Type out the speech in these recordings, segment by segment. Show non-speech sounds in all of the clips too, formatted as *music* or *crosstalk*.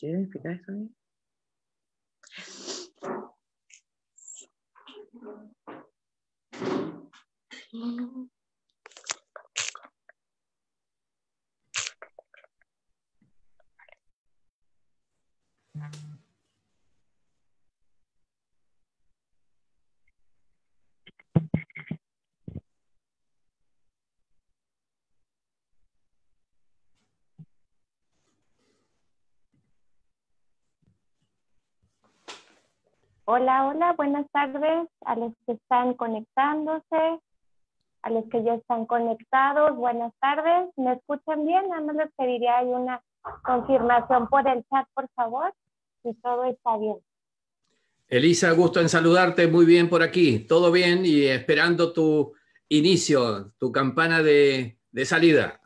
Do you eso bien? No, Hola, hola, buenas tardes a los que están conectándose, a los que ya están conectados, buenas tardes. ¿Me escuchan bien? Nada más les pediría una confirmación por el chat, por favor, si todo está bien. Elisa, gusto en saludarte, muy bien por aquí, todo bien y esperando tu inicio, tu campana de, de salida.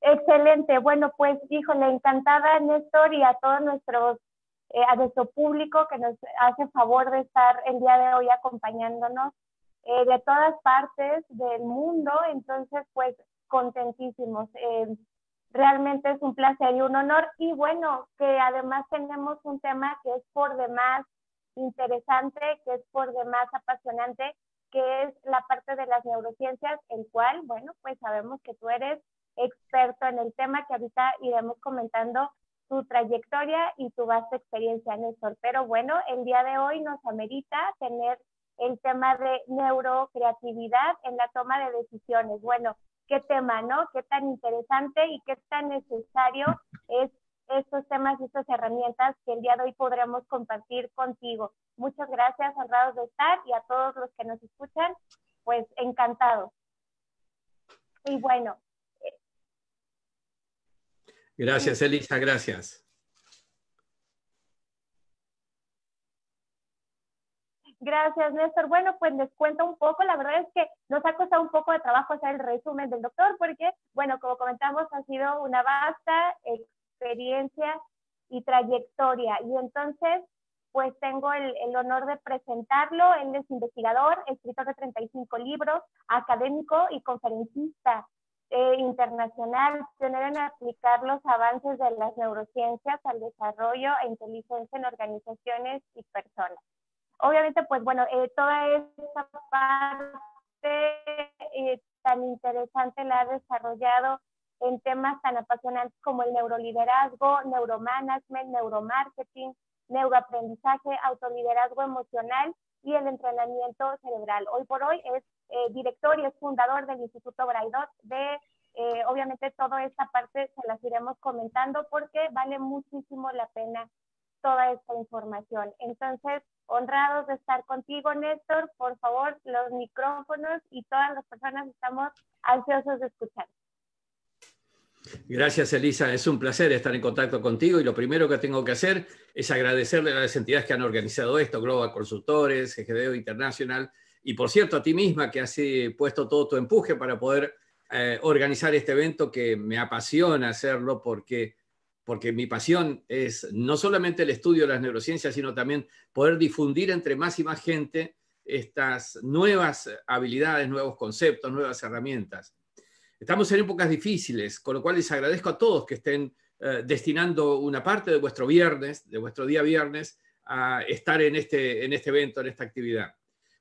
Excelente, bueno pues, híjole, encantada Néstor y a todos nuestros eh, a nuestro público que nos hace favor de estar el día de hoy acompañándonos eh, de todas partes del mundo. Entonces, pues contentísimos. Eh, realmente es un placer y un honor. Y bueno, que además tenemos un tema que es por demás interesante, que es por demás apasionante, que es la parte de las neurociencias, el cual, bueno, pues sabemos que tú eres experto en el tema que ahorita iremos comentando tu trayectoria y tu vasta experiencia, Néstor. Pero bueno, el día de hoy nos amerita tener el tema de neurocreatividad en la toma de decisiones. Bueno, qué tema, ¿no? Qué tan interesante y qué tan necesario es estos temas y estas herramientas que el día de hoy podremos compartir contigo. Muchas gracias, honrados de estar y a todos los que nos escuchan, pues encantados. Y bueno, Gracias, Elisa, gracias. Gracias, Néstor. Bueno, pues les cuento un poco. La verdad es que nos ha costado un poco de trabajo hacer el resumen del doctor porque, bueno, como comentamos, ha sido una vasta experiencia y trayectoria. Y entonces, pues tengo el, honor de presentarlo. Él es investigador, escritor de 35 libros, académico y conferencista e internacional, generan aplicar los avances de las neurociencias al desarrollo e inteligencia en organizaciones y personas. Obviamente, pues bueno, eh, toda esta parte eh, tan interesante la ha desarrollado en temas tan apasionantes como el neuroliderazgo, neuromanagement, neuromarketing, neuroaprendizaje, autoliderazgo emocional y el entrenamiento cerebral. Hoy por hoy es eh, director y es fundador del Instituto Braidot. De, eh, obviamente, toda esta parte se las iremos comentando porque vale muchísimo la pena toda esta información. Entonces, honrados de estar contigo, Néstor. Por favor, los micrófonos y todas las personas estamos ansiosos de escuchar. Gracias, Elisa. Es un placer estar en contacto contigo y lo primero que tengo que hacer es agradecerle a las entidades que han organizado esto, Global Consultores, GDO Internacional, y por cierto a ti misma que has eh, puesto todo tu empuje para poder eh, organizar este evento que me apasiona hacerlo porque, porque mi pasión es no solamente el estudio de las neurociencias, sino también poder difundir entre más y más gente estas nuevas habilidades, nuevos conceptos, nuevas herramientas. Estamos en épocas difíciles, con lo cual les agradezco a todos que estén eh, destinando una parte de vuestro viernes, de vuestro día viernes, a estar en este, en este evento, en esta actividad.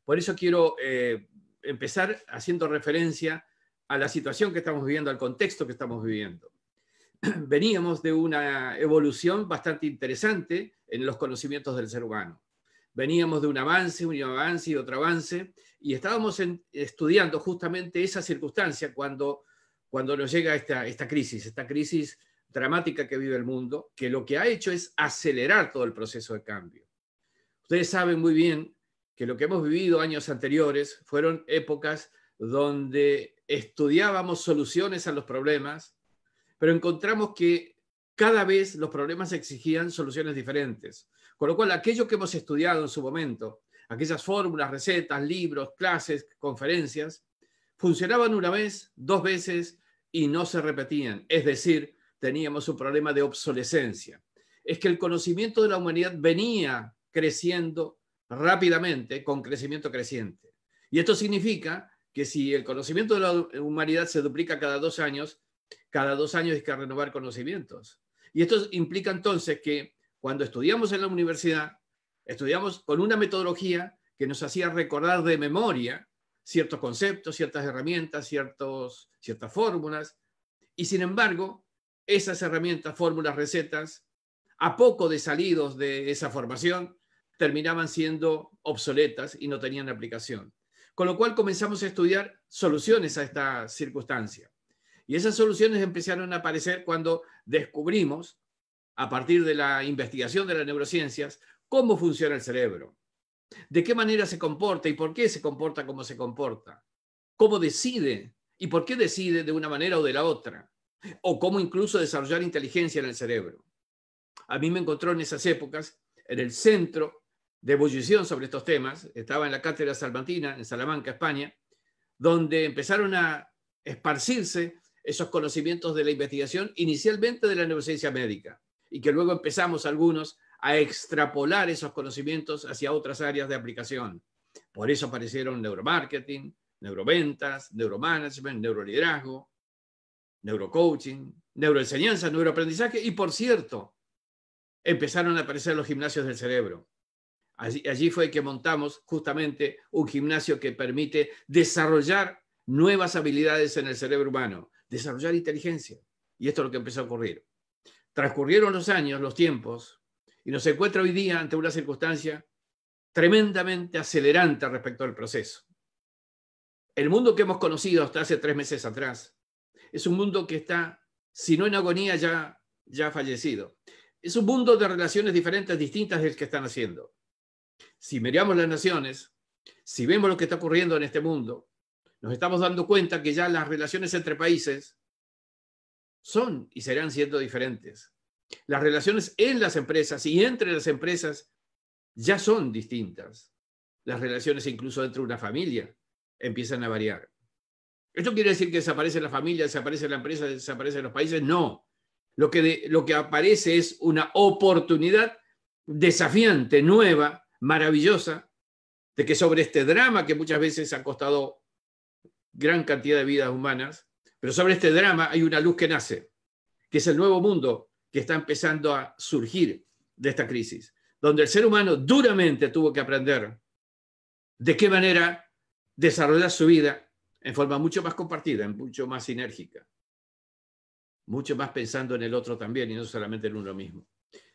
Por eso quiero eh, empezar haciendo referencia a la situación que estamos viviendo, al contexto que estamos viviendo. *clears throat* Veníamos de una evolución bastante interesante en los conocimientos del ser humano. Veníamos de un avance, un avance y otro avance, y estábamos estudiando justamente esa circunstancia cuando, cuando nos llega esta, esta crisis, esta crisis dramática que vive el mundo, que lo que ha hecho es acelerar todo el proceso de cambio. Ustedes saben muy bien que lo que hemos vivido años anteriores fueron épocas donde estudiábamos soluciones a los problemas, pero encontramos que cada vez los problemas exigían soluciones diferentes. Con lo cual, aquello que hemos estudiado en su momento, aquellas fórmulas, recetas, libros, clases, conferencias, funcionaban una vez, dos veces y no se repetían. Es decir, teníamos un problema de obsolescencia. Es que el conocimiento de la humanidad venía creciendo rápidamente con crecimiento creciente. Y esto significa que si el conocimiento de la humanidad se duplica cada dos años, cada dos años hay que renovar conocimientos. Y esto implica entonces que cuando estudiamos en la universidad, estudiamos con una metodología que nos hacía recordar de memoria ciertos conceptos, ciertas herramientas, ciertos, ciertas fórmulas, y sin embargo, esas herramientas, fórmulas, recetas, a poco de salidos de esa formación, terminaban siendo obsoletas y no tenían aplicación. Con lo cual comenzamos a estudiar soluciones a esta circunstancia. Y esas soluciones empezaron a aparecer cuando descubrimos, a partir de la investigación de las neurociencias, cómo funciona el cerebro, de qué manera se comporta y por qué se comporta como se comporta, cómo decide y por qué decide de una manera o de la otra, o cómo incluso desarrollar inteligencia en el cerebro. A mí me encontró en esas épocas en el centro de sobre estos temas. Estaba en la Cátedra Salmantina, en Salamanca, España, donde empezaron a esparcirse esos conocimientos de la investigación inicialmente de la neurociencia médica y que luego empezamos algunos a extrapolar esos conocimientos hacia otras áreas de aplicación. Por eso aparecieron neuromarketing, neuroventas, neuromanagement, neuroliderazgo, neurocoaching, neuroenseñanza, neuroaprendizaje y, por cierto, empezaron a aparecer los gimnasios del cerebro. Allí, fue que montamos justamente un gimnasio que permite desarrollar nuevas habilidades en el cerebro humano, desarrollar inteligencia. Y esto es lo que empezó a ocurrir. Transcurrieron los años, los tiempos, y nos encuentra hoy día ante una circunstancia tremendamente acelerante respecto al proceso. El mundo que hemos conocido hasta hace tres meses atrás es un mundo que está, si no en agonía, ya, ya fallecido. Es un mundo de relaciones diferentes, distintas del que están haciendo. Si miramos las naciones, si vemos lo que está ocurriendo en este mundo, nos estamos dando cuenta que ya las relaciones entre países son y serán siendo diferentes. Las relaciones en las empresas y entre las empresas ya son distintas. Las relaciones incluso entre una familia empiezan a variar. ¿Esto quiere decir que desaparece la familia, desaparece la empresa, desaparecen los países? No. Lo que, lo que aparece es una oportunidad desafiante, nueva, maravillosa de que sobre este drama que muchas veces ha costado gran cantidad de vidas humanas, pero sobre este drama hay una luz que nace, que es el nuevo mundo que está empezando a surgir de esta crisis, donde el ser humano duramente tuvo que aprender de qué manera desarrollar su vida en forma mucho más compartida, mucho más sinérgica, mucho más pensando en el otro también y no solamente en uno mismo.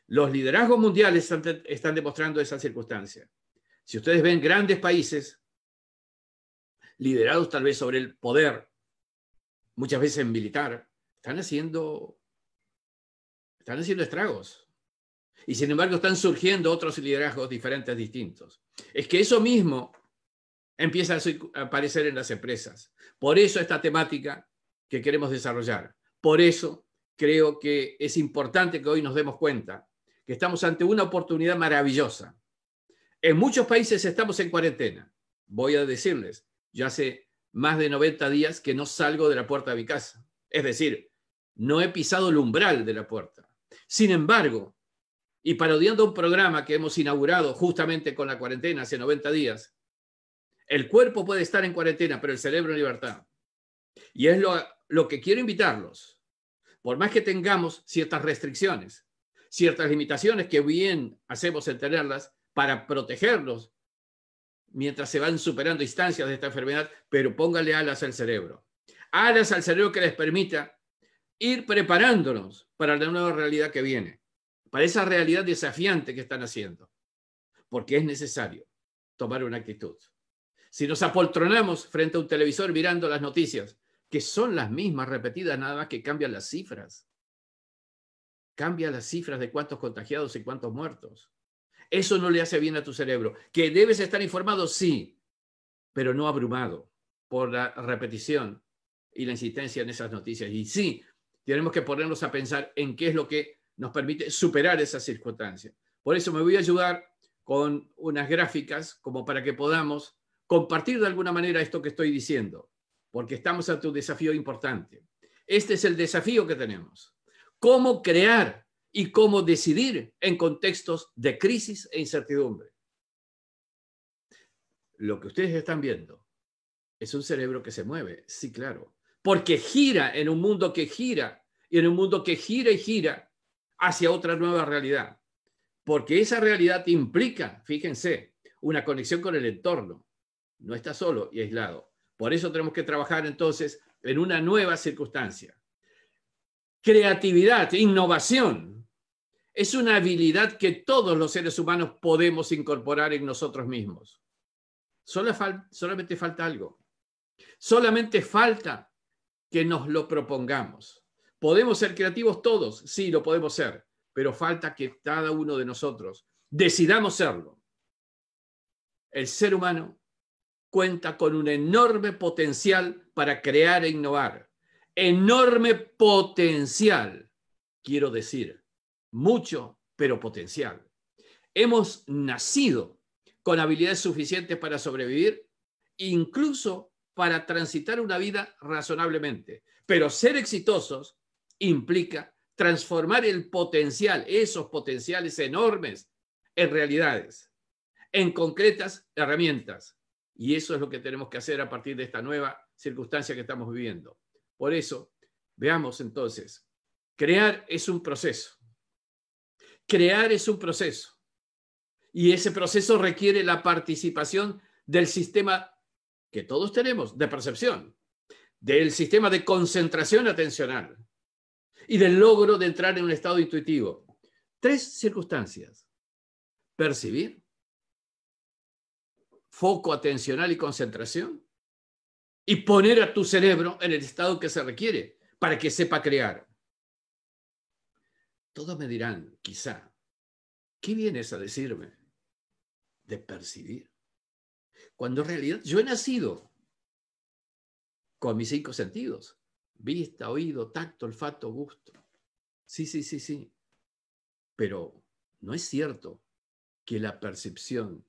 Los liderazgos mundiales están, demostrando esa circunstancia. Si ustedes ven grandes países, liderados tal vez sobre el poder, muchas veces militar, están haciendo, están haciendo estragos. Y sin embargo están surgiendo otros liderazgos diferentes, distintos. Es que eso mismo empieza a aparecer en las empresas. Por eso esta temática que queremos desarrollar. Por eso creo que es importante que hoy nos demos cuenta que estamos ante una oportunidad maravillosa. En muchos países estamos en cuarentena. Voy a decirles, yo hace más de 90 días que no salgo de la puerta de mi casa. Es decir, no he pisado el umbral de la puerta. Sin embargo, y parodiando un programa que hemos inaugurado justamente con la cuarentena hace 90 días, el cuerpo puede estar en cuarentena, pero el cerebro en libertad. Y es lo, lo que quiero invitarlos. Por más que tengamos ciertas restricciones, ciertas limitaciones que bien hacemos en tenerlas para protegerlos mientras se van superando instancias de esta enfermedad, pero póngale alas al cerebro. Alas al cerebro que les permita ir preparándonos para la nueva realidad que viene, para esa realidad desafiante que están haciendo, porque es necesario tomar una actitud. Si nos apoltronamos frente a un televisor mirando las noticias, que son las mismas repetidas, nada más que cambian las cifras, Cambia las cifras de cuántos contagiados y cuántos muertos. Eso no le hace bien a tu cerebro. ¿Que debes estar informado? Sí, pero no abrumado por la repetición y la insistencia en esas noticias. Y sí, tenemos que ponernos a pensar en qué es lo que nos permite superar esas circunstancias. Por eso me voy a ayudar con unas gráficas como para que podamos compartir de alguna manera esto que estoy diciendo, porque estamos ante un desafío importante. Este es el desafío que tenemos cómo crear y cómo decidir en contextos de crisis e incertidumbre. Lo que ustedes están viendo es un cerebro que se mueve, sí, claro, porque gira en un mundo que gira y en un mundo que gira y gira hacia otra nueva realidad, porque esa realidad implica, fíjense, una conexión con el entorno, no está solo y aislado. Por eso tenemos que trabajar entonces en una nueva circunstancia. Creatividad, innovación, es una habilidad que todos los seres humanos podemos incorporar en nosotros mismos. solamente falta algo. Solamente falta que nos lo propongamos. Podemos ser creativos todos, sí, lo podemos ser, pero falta que cada uno de nosotros decidamos serlo. El ser humano cuenta con un enorme potencial para crear e innovar enorme potencial, quiero decir, mucho, pero potencial. Hemos nacido con habilidades suficientes para sobrevivir, incluso para transitar una vida razonablemente. Pero ser exitosos implica transformar el potencial, esos potenciales enormes, en realidades, en concretas herramientas. Y eso es lo que tenemos que hacer a partir de esta nueva circunstancia que estamos viviendo. Por eso, veamos entonces, crear es un proceso. Crear es un proceso. Y ese proceso requiere la participación del sistema que todos tenemos de percepción, del sistema de concentración atencional y del logro de entrar en un estado intuitivo. Tres circunstancias. Percibir, foco atencional y concentración, y poner a tu cerebro en el estado que se requiere para que sepa crear. Todos me dirán, quizá, ¿qué vienes a decirme? De percibir. Cuando en realidad yo he nacido con mis cinco sentidos. Vista, oído, tacto, olfato, gusto. Sí, sí, sí, sí. Pero no es cierto que la percepción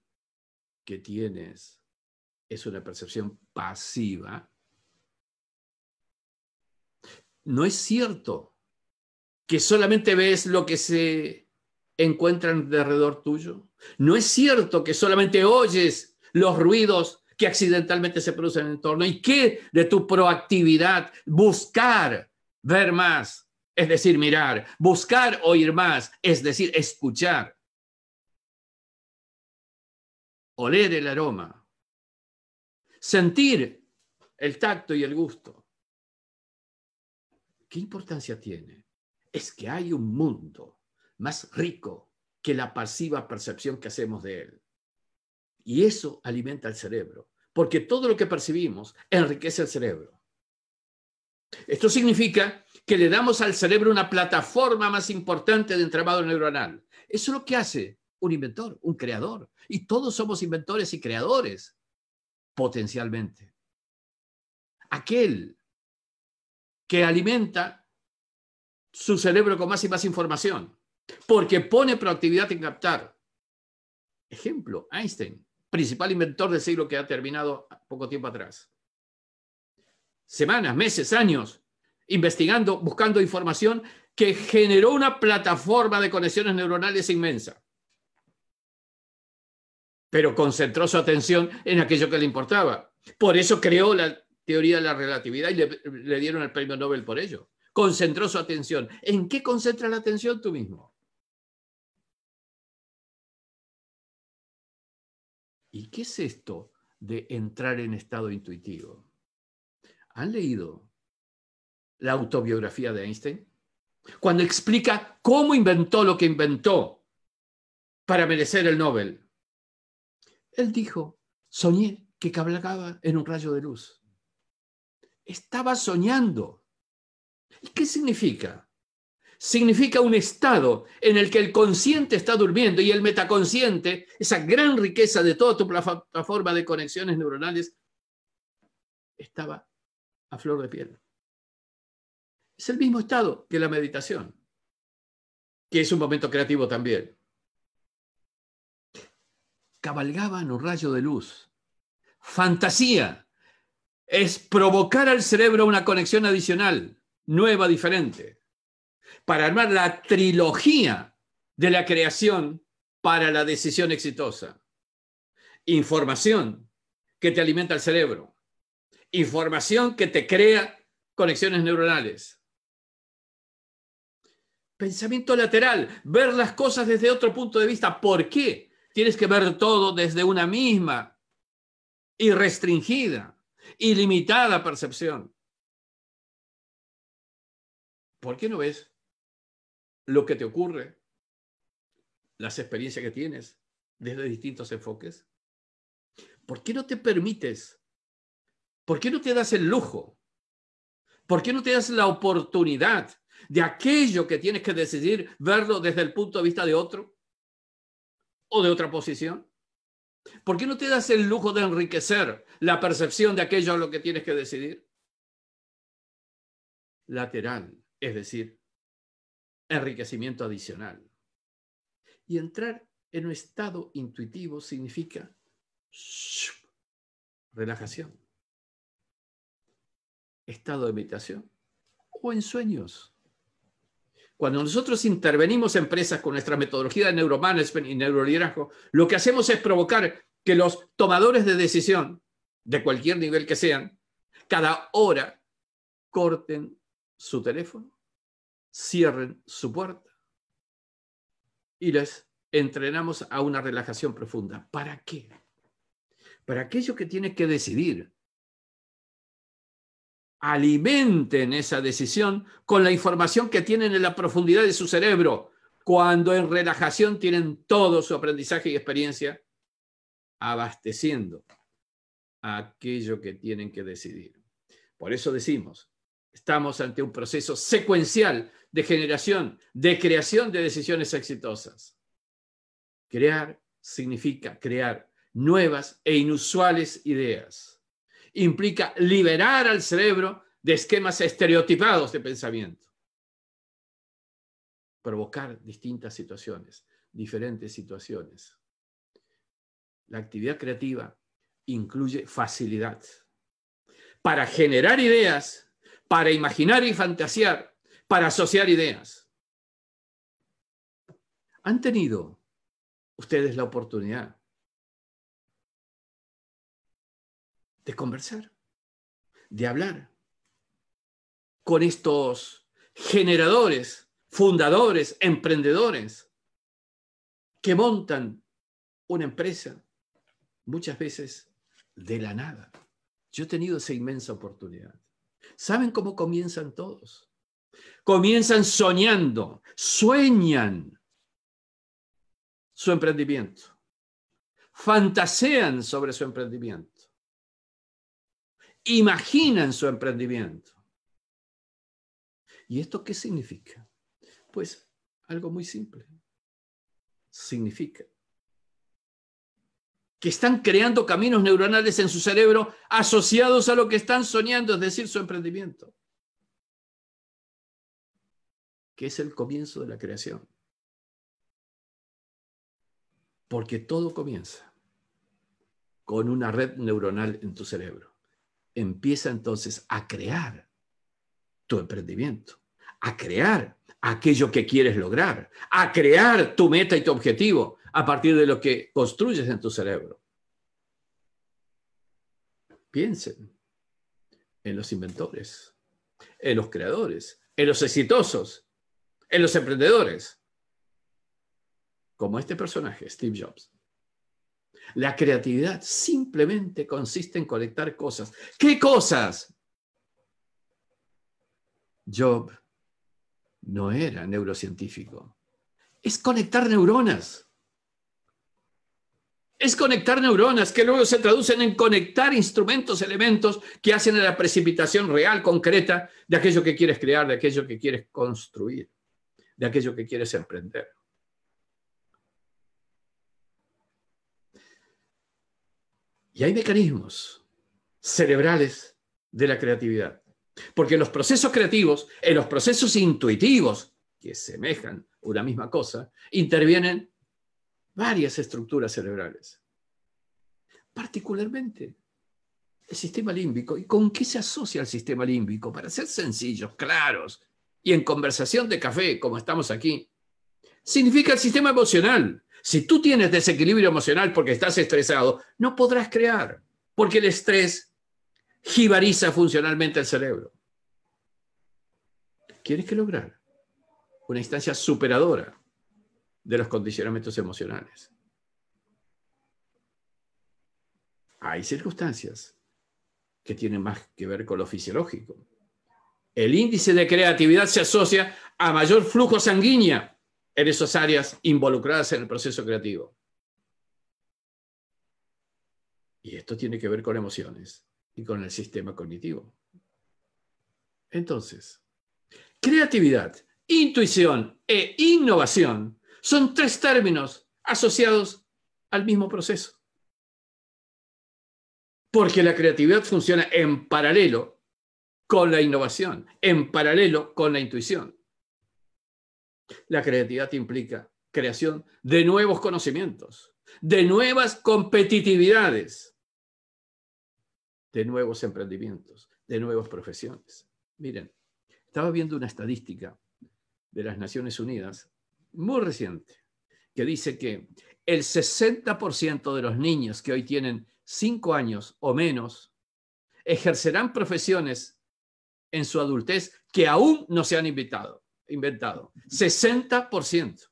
que tienes es una percepción pasiva, no es cierto que solamente ves lo que se encuentra alrededor tuyo. No es cierto que solamente oyes los ruidos que accidentalmente se producen en torno. ¿Y qué de tu proactividad? Buscar ver más, es decir, mirar. Buscar oír más, es decir, escuchar. Oler el aroma, sentir el tacto y el gusto. ¿Qué importancia tiene? Es que hay un mundo más rico que la pasiva percepción que hacemos de él. Y eso alimenta el cerebro, porque todo lo que percibimos enriquece el cerebro. Esto significa que le damos al cerebro una plataforma más importante de entramado neuronal. Eso es lo que hace un inventor, un creador. Y todos somos inventores y creadores potencialmente. Aquel que alimenta su cerebro con más y más información, porque pone proactividad en captar. Ejemplo, Einstein, principal inventor del siglo que ha terminado poco tiempo atrás. Semanas, meses, años, investigando, buscando información que generó una plataforma de conexiones neuronales inmensa pero concentró su atención en aquello que le importaba. Por eso creó la teoría de la relatividad y le, dieron el premio Nobel por ello. Concentró su atención. ¿En qué concentra la atención tú mismo? ¿Y qué es esto de entrar en estado intuitivo? ¿Han leído la autobiografía de Einstein? Cuando explica cómo inventó lo que inventó para merecer el Nobel. Él dijo, soñé que cabalgaba en un rayo de luz. Estaba soñando. ¿Y qué significa? Significa un estado en el que el consciente está durmiendo y el metaconsciente, esa gran riqueza de toda tu plataforma de conexiones neuronales, estaba a flor de piel. Es el mismo estado que la meditación, que es un momento creativo también cabalgaban un rayo de luz. Fantasía es provocar al cerebro una conexión adicional, nueva, diferente, para armar la trilogía de la creación para la decisión exitosa. Información que te alimenta el cerebro. Información que te crea conexiones neuronales. Pensamiento lateral, ver las cosas desde otro punto de vista. ¿Por qué? Tienes que ver todo desde una misma y restringida, ilimitada percepción. ¿Por qué no ves lo que te ocurre, las experiencias que tienes desde distintos enfoques? ¿Por qué no te permites? ¿Por qué no te das el lujo? ¿Por qué no te das la oportunidad de aquello que tienes que decidir verlo desde el punto de vista de otro? de otra posición? ¿Por qué no te das el lujo de enriquecer la percepción de aquello a lo que tienes que decidir? Lateral, es decir, enriquecimiento adicional. Y entrar en un estado intuitivo significa relajación, estado de meditación o en sueños cuando nosotros intervenimos empresas con nuestra metodología de neuromanagement y neuroliderazgo, lo que hacemos es provocar que los tomadores de decisión, de cualquier nivel que sean, cada hora corten su teléfono, cierren su puerta y les entrenamos a una relajación profunda. ¿Para qué? Para aquello que tiene que decidir, alimenten esa decisión con la información que tienen en la profundidad de su cerebro, cuando en relajación tienen todo su aprendizaje y experiencia abasteciendo aquello que tienen que decidir. Por eso decimos, estamos ante un proceso secuencial de generación, de creación de decisiones exitosas. Crear significa crear nuevas e inusuales ideas implica liberar al cerebro de esquemas estereotipados de pensamiento. Provocar distintas situaciones, diferentes situaciones. La actividad creativa incluye facilidad para generar ideas, para imaginar y fantasear, para asociar ideas. ¿Han tenido ustedes la oportunidad de conversar, de hablar con estos generadores, fundadores, emprendedores que montan una empresa muchas veces de la nada. Yo he tenido esa inmensa oportunidad. ¿Saben cómo comienzan todos? Comienzan soñando, sueñan su emprendimiento, fantasean sobre su emprendimiento imaginan su emprendimiento. ¿Y esto qué significa? Pues algo muy simple. Significa que están creando caminos neuronales en su cerebro asociados a lo que están soñando, es decir, su emprendimiento, que es el comienzo de la creación. Porque todo comienza con una red neuronal en tu cerebro empieza entonces a crear tu emprendimiento, a crear aquello que quieres lograr, a crear tu meta y tu objetivo a partir de lo que construyes en tu cerebro. Piensen en los inventores, en los creadores, en los exitosos, en los emprendedores, como este personaje, Steve Jobs. La creatividad simplemente consiste en conectar cosas. ¿Qué cosas? Job no era neurocientífico. Es conectar neuronas. Es conectar neuronas que luego se traducen en conectar instrumentos, elementos que hacen la precipitación real, concreta, de aquello que quieres crear, de aquello que quieres construir, de aquello que quieres emprender. Y hay mecanismos cerebrales de la creatividad. Porque en los procesos creativos, en los procesos intuitivos, que semejan una misma cosa, intervienen varias estructuras cerebrales. Particularmente el sistema límbico. ¿Y con qué se asocia el sistema límbico? Para ser sencillos, claros, y en conversación de café, como estamos aquí, significa el sistema emocional, si tú tienes desequilibrio emocional porque estás estresado, no podrás crear, porque el estrés jibariza funcionalmente el cerebro. ¿Quieres que lograr? Una instancia superadora de los condicionamientos emocionales. Hay circunstancias que tienen más que ver con lo fisiológico. El índice de creatividad se asocia a mayor flujo sanguíneo en esas áreas involucradas en el proceso creativo. Y esto tiene que ver con emociones y con el sistema cognitivo. Entonces, creatividad, intuición e innovación son tres términos asociados al mismo proceso. Porque la creatividad funciona en paralelo con la innovación, en paralelo con la intuición. La creatividad implica creación de nuevos conocimientos, de nuevas competitividades, de nuevos emprendimientos, de nuevas profesiones. Miren, estaba viendo una estadística de las Naciones Unidas muy reciente que dice que el 60% de los niños que hoy tienen 5 años o menos ejercerán profesiones en su adultez que aún no se han invitado inventado. 60%.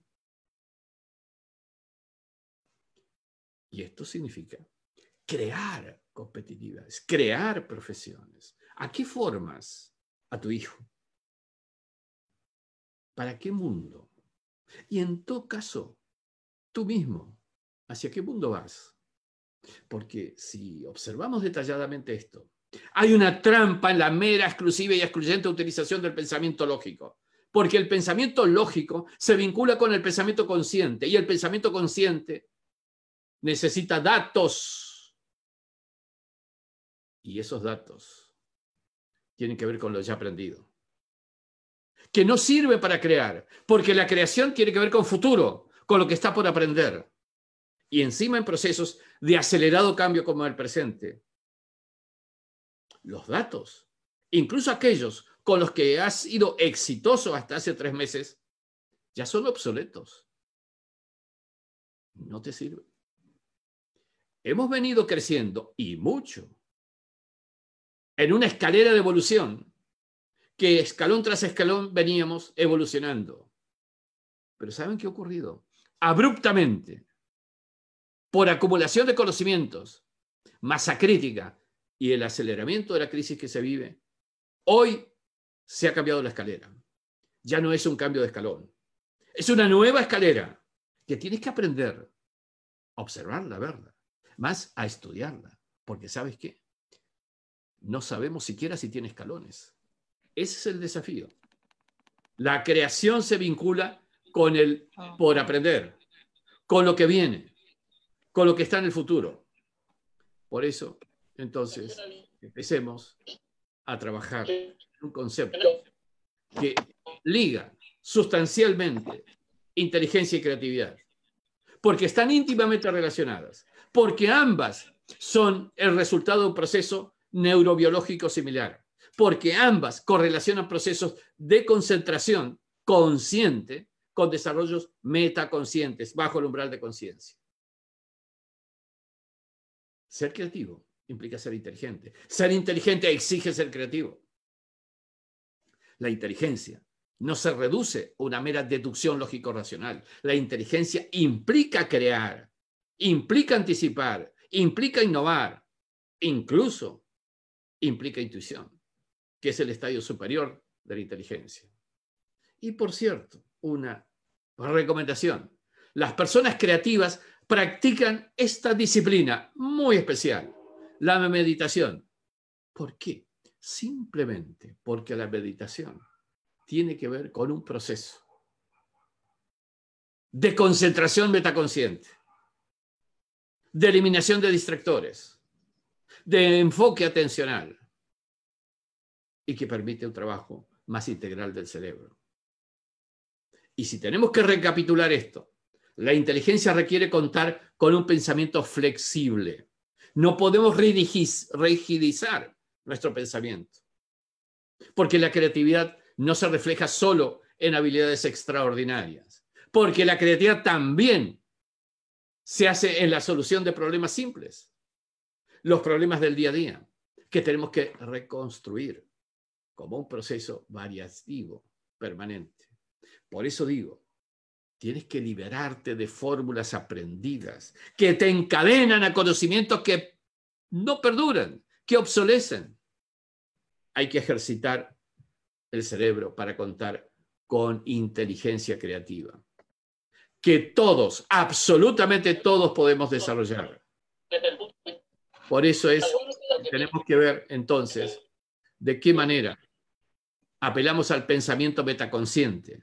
Y esto significa crear competitividades, crear profesiones. ¿A qué formas a tu hijo? ¿Para qué mundo? Y en todo caso, tú mismo, ¿hacia qué mundo vas? Porque si observamos detalladamente esto, hay una trampa en la mera exclusiva y excluyente utilización del pensamiento lógico porque el pensamiento lógico se vincula con el pensamiento consciente y el pensamiento consciente necesita datos. Y esos datos tienen que ver con lo ya aprendido. Que no sirve para crear, porque la creación tiene que ver con futuro, con lo que está por aprender. Y encima en procesos de acelerado cambio como el presente. Los datos, incluso aquellos con los que has sido exitoso hasta hace tres meses, ya son obsoletos. No te sirve. Hemos venido creciendo y mucho en una escalera de evolución que escalón tras escalón veníamos evolucionando. Pero ¿saben qué ha ocurrido? Abruptamente, por acumulación de conocimientos, masa crítica y el aceleramiento de la crisis que se vive, hoy se ha cambiado la escalera. Ya no es un cambio de escalón. Es una nueva escalera que tienes que aprender a observarla, a verla, más a estudiarla. Porque sabes qué? No sabemos siquiera si tiene escalones. Ese es el desafío. La creación se vincula con el por aprender, con lo que viene, con lo que está en el futuro. Por eso, entonces, empecemos a trabajar un concepto que liga sustancialmente inteligencia y creatividad, porque están íntimamente relacionadas, porque ambas son el resultado de un proceso neurobiológico similar, porque ambas correlacionan procesos de concentración consciente con desarrollos metaconscientes bajo el umbral de conciencia. Ser creativo implica ser inteligente. Ser inteligente exige ser creativo la inteligencia. No se reduce a una mera deducción lógico-racional. La inteligencia implica crear, implica anticipar, implica innovar, incluso implica intuición, que es el estadio superior de la inteligencia. Y por cierto, una recomendación. Las personas creativas practican esta disciplina muy especial, la meditación. ¿Por qué? Simplemente porque la meditación tiene que ver con un proceso de concentración metaconsciente, de eliminación de distractores, de enfoque atencional y que permite un trabajo más integral del cerebro. Y si tenemos que recapitular esto, la inteligencia requiere contar con un pensamiento flexible. No podemos rigidizar nuestro pensamiento. Porque la creatividad no se refleja solo en habilidades extraordinarias, porque la creatividad también se hace en la solución de problemas simples, los problemas del día a día, que tenemos que reconstruir como un proceso variativo, permanente. Por eso digo, tienes que liberarte de fórmulas aprendidas que te encadenan a conocimientos que no perduran que obsolecen. Hay que ejercitar el cerebro para contar con inteligencia creativa, que todos, absolutamente todos podemos desarrollar. Por eso es, tenemos que ver entonces de qué manera apelamos al pensamiento metaconsciente,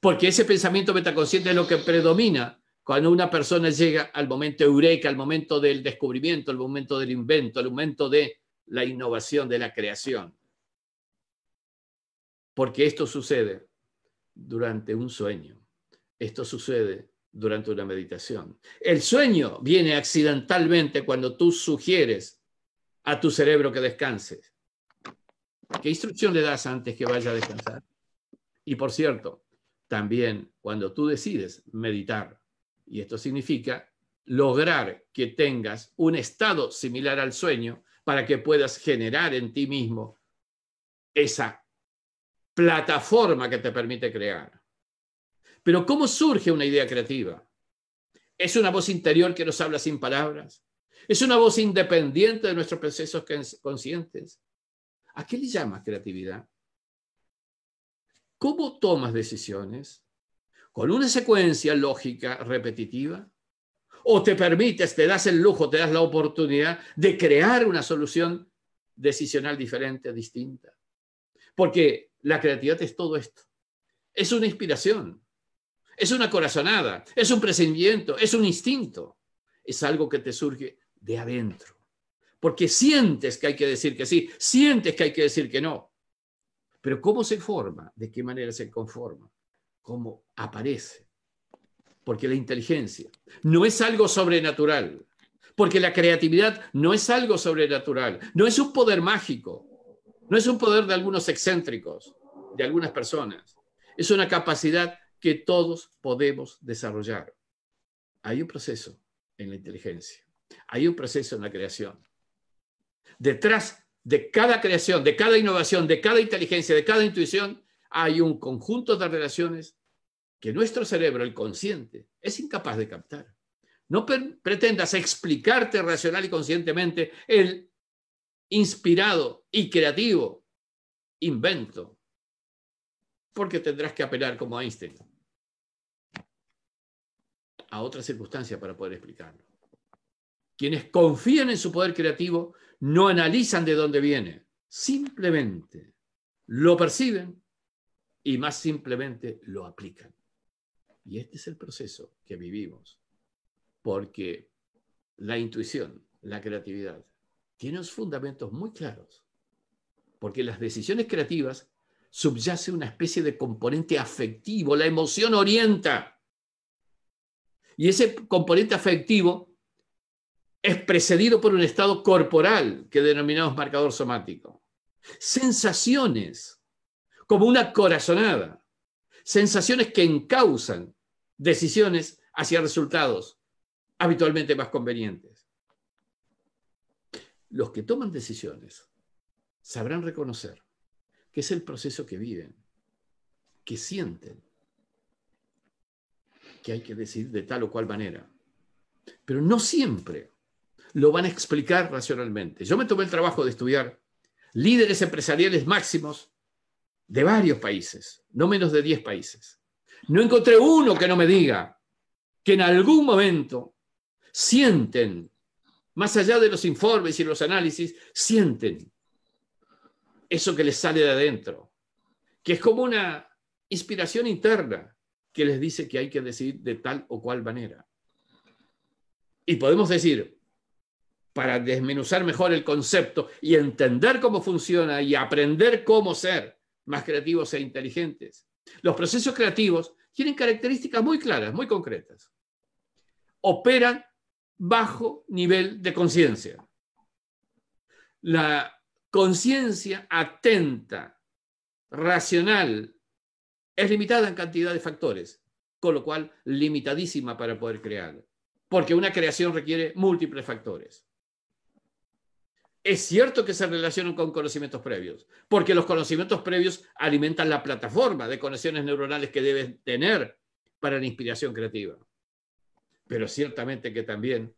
porque ese pensamiento metaconsciente es lo que predomina cuando una persona llega al momento eureka, al momento del descubrimiento, al momento del invento, al momento de la innovación, de la creación. Porque esto sucede durante un sueño. Esto sucede durante una meditación. El sueño viene accidentalmente cuando tú sugieres a tu cerebro que descanse. ¿Qué instrucción le das antes que vaya a descansar? Y por cierto, también cuando tú decides meditar, y esto significa lograr que tengas un estado similar al sueño para que puedas generar en ti mismo esa plataforma que te permite crear. Pero ¿cómo surge una idea creativa? ¿Es una voz interior que nos habla sin palabras? ¿Es una voz independiente de nuestros procesos conscientes? ¿A qué le llamas creatividad? ¿Cómo tomas decisiones? con una secuencia lógica repetitiva, o te permites, te das el lujo, te das la oportunidad de crear una solución decisional diferente, distinta. Porque la creatividad es todo esto. Es una inspiración, es una corazonada, es un presentimiento, es un instinto, es algo que te surge de adentro. Porque sientes que hay que decir que sí, sientes que hay que decir que no. Pero ¿cómo se forma? ¿De qué manera se conforma? ¿Cómo aparece. Porque la inteligencia no es algo sobrenatural. Porque la creatividad no es algo sobrenatural. No es un poder mágico. No es un poder de algunos excéntricos, de algunas personas. Es una capacidad que todos podemos desarrollar. Hay un proceso en la inteligencia. Hay un proceso en la creación. Detrás de cada creación, de cada innovación, de cada inteligencia, de cada intuición, hay un conjunto de relaciones que nuestro cerebro, el consciente, es incapaz de captar. No pretendas explicarte racional y conscientemente el inspirado y creativo invento, porque tendrás que apelar como Einstein a otra circunstancia para poder explicarlo. Quienes confían en su poder creativo no analizan de dónde viene, simplemente lo perciben y más simplemente lo aplican. Y este es el proceso que vivimos, porque la intuición, la creatividad, tiene unos fundamentos muy claros, porque las decisiones creativas subyace una especie de componente afectivo, la emoción orienta. Y ese componente afectivo es precedido por un estado corporal que denominamos marcador somático. Sensaciones como una corazonada, sensaciones que encausan decisiones hacia resultados habitualmente más convenientes. Los que toman decisiones sabrán reconocer que es el proceso que viven, que sienten, que hay que decidir de tal o cual manera. Pero no siempre lo van a explicar racionalmente. Yo me tomé el trabajo de estudiar líderes empresariales máximos de varios países, no menos de 10 países. No encontré uno que no me diga que en algún momento sienten, más allá de los informes y los análisis, sienten eso que les sale de adentro, que es como una inspiración interna que les dice que hay que decidir de tal o cual manera. Y podemos decir, para desmenuzar mejor el concepto y entender cómo funciona y aprender cómo ser más creativos e inteligentes. Los procesos creativos tienen características muy claras, muy concretas. Operan bajo nivel de conciencia. La conciencia atenta, racional, es limitada en cantidad de factores, con lo cual limitadísima para poder crear, porque una creación requiere múltiples factores es cierto que se relacionan con conocimientos previos, porque los conocimientos previos alimentan la plataforma de conexiones neuronales que debes tener para la inspiración creativa. Pero ciertamente que también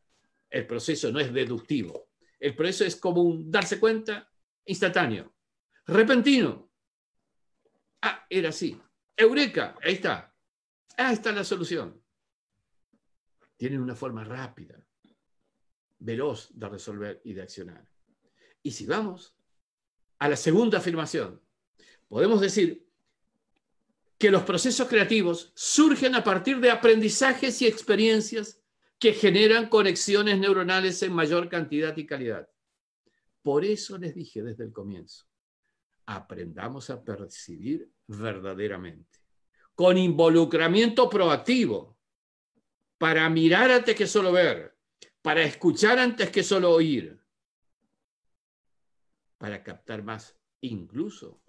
el proceso no es deductivo. El proceso es como un darse cuenta instantáneo, repentino. Ah, era así. Eureka, ahí está. Ahí está la solución. Tienen una forma rápida, veloz de resolver y de accionar. Y si vamos a la segunda afirmación, podemos decir que los procesos creativos surgen a partir de aprendizajes y experiencias que generan conexiones neuronales en mayor cantidad y calidad. Por eso les dije desde el comienzo, aprendamos a percibir verdaderamente, con involucramiento proactivo, para mirar antes que solo ver, para escuchar antes que solo oír, para captar más, incluso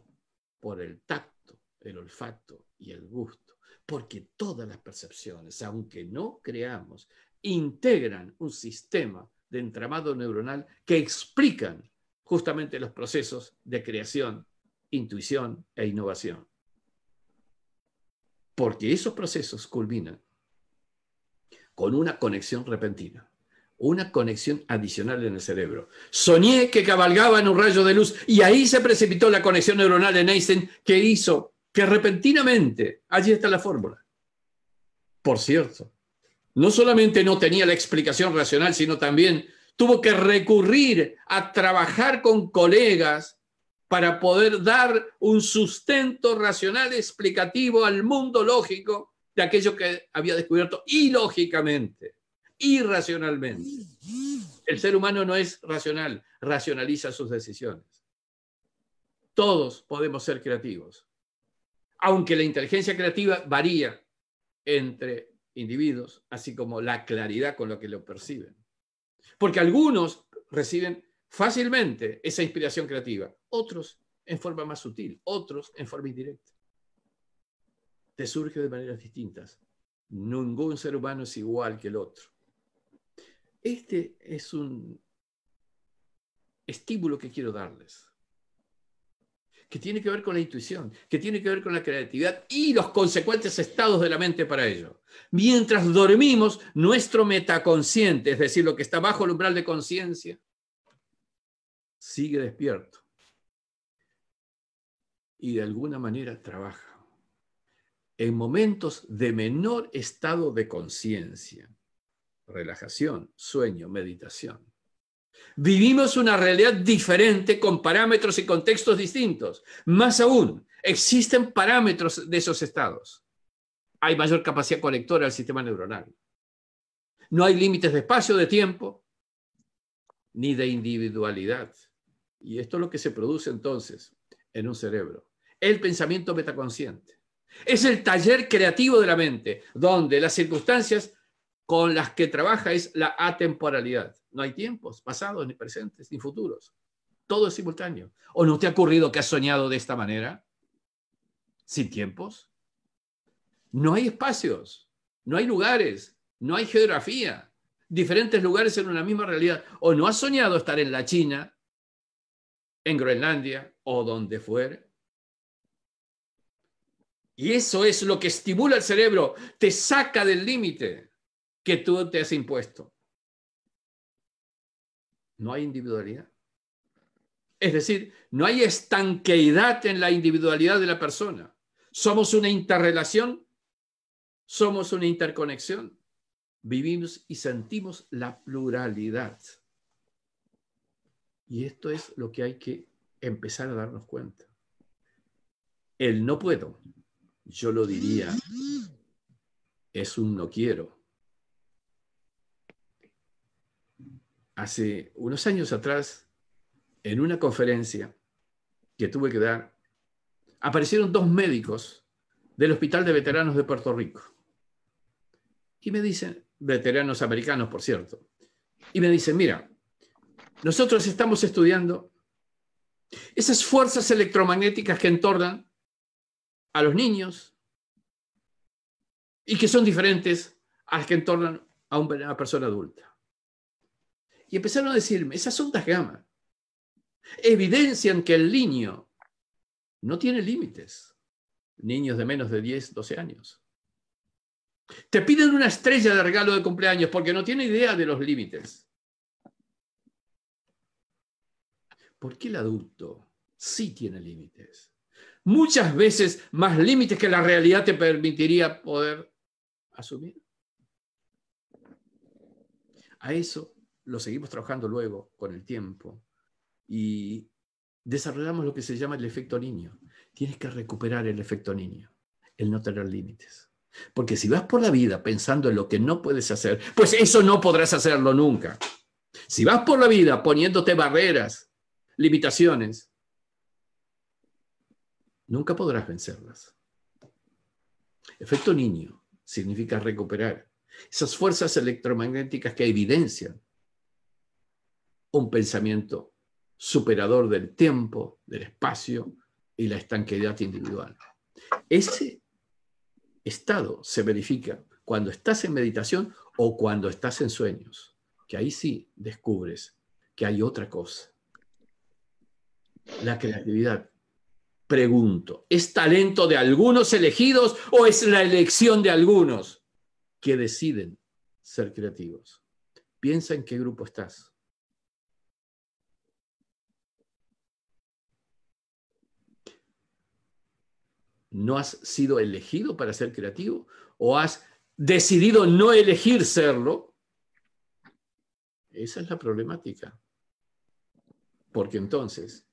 por el tacto, el olfato y el gusto, porque todas las percepciones, aunque no creamos, integran un sistema de entramado neuronal que explican justamente los procesos de creación, intuición e innovación. Porque esos procesos culminan con una conexión repentina una conexión adicional en el cerebro. Soñé que cabalgaba en un rayo de luz y ahí se precipitó la conexión neuronal en Einstein que hizo que repentinamente, allí está la fórmula. Por cierto, no solamente no tenía la explicación racional, sino también tuvo que recurrir a trabajar con colegas para poder dar un sustento racional explicativo al mundo lógico de aquello que había descubierto ilógicamente irracionalmente. El ser humano no es racional, racionaliza sus decisiones. Todos podemos ser creativos, aunque la inteligencia creativa varía entre individuos, así como la claridad con la que lo perciben. Porque algunos reciben fácilmente esa inspiración creativa, otros en forma más sutil, otros en forma indirecta. Te surge de maneras distintas. Ningún ser humano es igual que el otro. Este es un estímulo que quiero darles, que tiene que ver con la intuición, que tiene que ver con la creatividad y los consecuentes estados de la mente para ello. Mientras dormimos, nuestro metaconsciente, es decir, lo que está bajo el umbral de conciencia, sigue despierto y de alguna manera trabaja. En momentos de menor estado de conciencia, relajación, sueño, meditación. Vivimos una realidad diferente con parámetros y contextos distintos. Más aún, existen parámetros de esos estados. Hay mayor capacidad conectora al sistema neuronal. No hay límites de espacio, de tiempo, ni de individualidad. Y esto es lo que se produce entonces en un cerebro. El pensamiento metaconsciente. Es el taller creativo de la mente, donde las circunstancias con las que trabaja es la atemporalidad. No hay tiempos, pasados, ni presentes, ni futuros. Todo es simultáneo. ¿O no te ha ocurrido que has soñado de esta manera? Sin tiempos. No hay espacios, no hay lugares, no hay geografía. Diferentes lugares en una misma realidad. ¿O no has soñado estar en la China, en Groenlandia o donde fuere? Y eso es lo que estimula el cerebro, te saca del límite que tú te has impuesto. No hay individualidad. Es decir, no hay estanqueidad en la individualidad de la persona. Somos una interrelación, somos una interconexión. Vivimos y sentimos la pluralidad. Y esto es lo que hay que empezar a darnos cuenta. El no puedo, yo lo diría, es un no quiero. hace unos años atrás, en una conferencia que tuve que dar, aparecieron dos médicos del Hospital de Veteranos de Puerto Rico. Y me dicen, veteranos americanos, por cierto, y me dicen, mira, nosotros estamos estudiando esas fuerzas electromagnéticas que entornan a los niños y que son diferentes a las que entornan a una persona adulta. Y empezaron a decirme, esas ondas gamas. evidencian que el niño no tiene límites. Niños de menos de 10, 12 años. Te piden una estrella de regalo de cumpleaños porque no tiene idea de los límites. Porque el adulto sí tiene límites? Muchas veces más límites que la realidad te permitiría poder asumir. A eso lo seguimos trabajando luego con el tiempo y desarrollamos lo que se llama el efecto niño. Tienes que recuperar el efecto niño, el no tener límites. Porque si vas por la vida pensando en lo que no puedes hacer, pues eso no podrás hacerlo nunca. Si vas por la vida poniéndote barreras, limitaciones, nunca podrás vencerlas. Efecto niño significa recuperar esas fuerzas electromagnéticas que evidencian un pensamiento superador del tiempo, del espacio y la estanqueidad individual. Ese estado se verifica cuando estás en meditación o cuando estás en sueños, que ahí sí descubres que hay otra cosa. La creatividad, pregunto, ¿es talento de algunos elegidos o es la elección de algunos que deciden ser creativos? Piensa en qué grupo estás. ¿No has sido elegido para ser creativo? ¿O has decidido no elegir serlo? Esa es la problemática. Porque entonces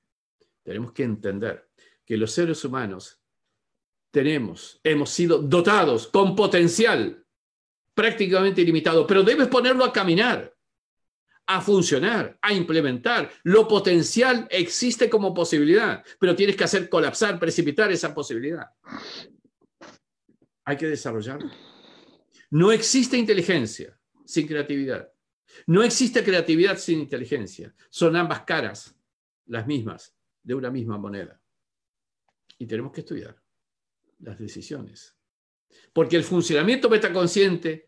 tenemos que entender que los seres humanos tenemos, hemos sido dotados con potencial prácticamente ilimitado, pero debes ponerlo a caminar a funcionar, a implementar. Lo potencial existe como posibilidad, pero tienes que hacer colapsar, precipitar esa posibilidad. Hay que desarrollarlo. No existe inteligencia sin creatividad. No existe creatividad sin inteligencia. Son ambas caras, las mismas, de una misma moneda. Y tenemos que estudiar las decisiones. Porque el funcionamiento metaconsciente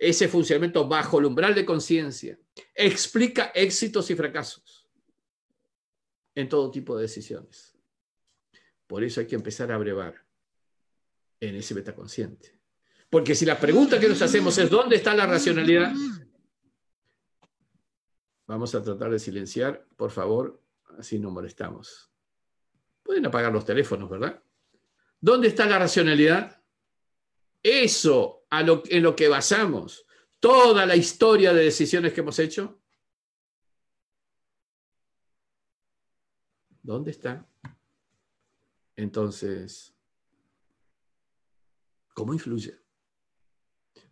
ese funcionamiento bajo el umbral de conciencia explica éxitos y fracasos en todo tipo de decisiones. Por eso hay que empezar a brevar en ese metaconsciente. Porque si la pregunta que nos hacemos es ¿dónde está la racionalidad? Vamos a tratar de silenciar, por favor, así no molestamos. Pueden apagar los teléfonos, ¿verdad? ¿Dónde está la racionalidad? Eso a lo, en lo que basamos toda la historia de decisiones que hemos hecho. ¿Dónde está? Entonces, ¿cómo influye?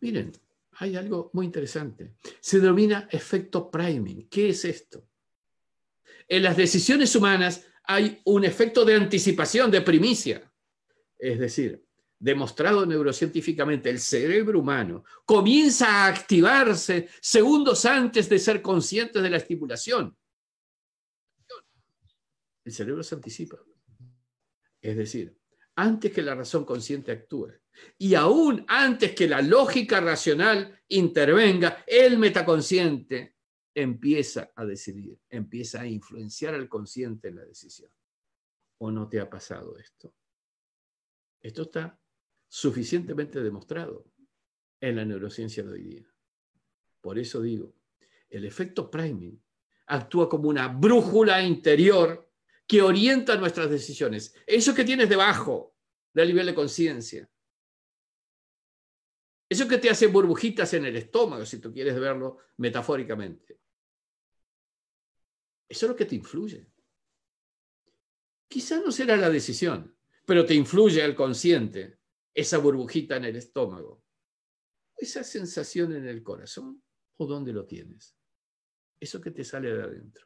Miren, hay algo muy interesante. Se denomina efecto priming. ¿Qué es esto? En las decisiones humanas hay un efecto de anticipación, de primicia. Es decir, demostrado neurocientíficamente, el cerebro humano comienza a activarse segundos antes de ser consciente de la estimulación. El cerebro se anticipa. Es decir, antes que la razón consciente actúe y aún antes que la lógica racional intervenga, el metaconsciente empieza a decidir, empieza a influenciar al consciente en la decisión. ¿O no te ha pasado esto? Esto está suficientemente demostrado en la neurociencia de hoy día. Por eso digo, el efecto priming actúa como una brújula interior que orienta nuestras decisiones. Eso que tienes debajo del nivel de conciencia. Eso que te hace burbujitas en el estómago, si tú quieres verlo metafóricamente. Eso es lo que te influye. Quizás no será la decisión, pero te influye el consciente esa burbujita en el estómago, esa sensación en el corazón o dónde lo tienes, eso que te sale de adentro.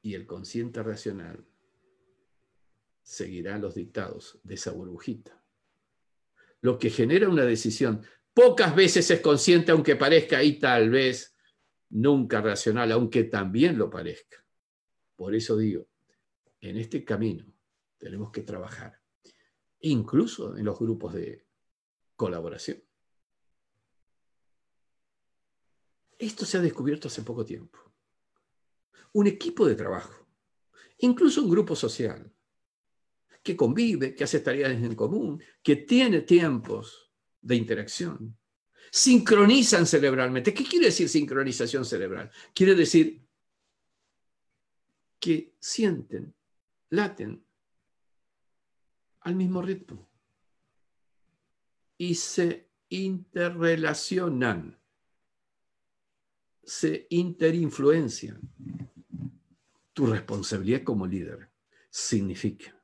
Y el consciente racional seguirá los dictados de esa burbujita. Lo que genera una decisión pocas veces es consciente, aunque parezca y tal vez nunca racional, aunque también lo parezca. Por eso digo, en este camino tenemos que trabajar, incluso en los grupos de colaboración. Esto se ha descubierto hace poco tiempo. Un equipo de trabajo, incluso un grupo social, que convive, que hace tareas en común, que tiene tiempos de interacción, sincronizan cerebralmente. ¿Qué quiere decir sincronización cerebral? Quiere decir que sienten, laten al mismo ritmo y se interrelacionan, se interinfluencian. Tu responsabilidad como líder significa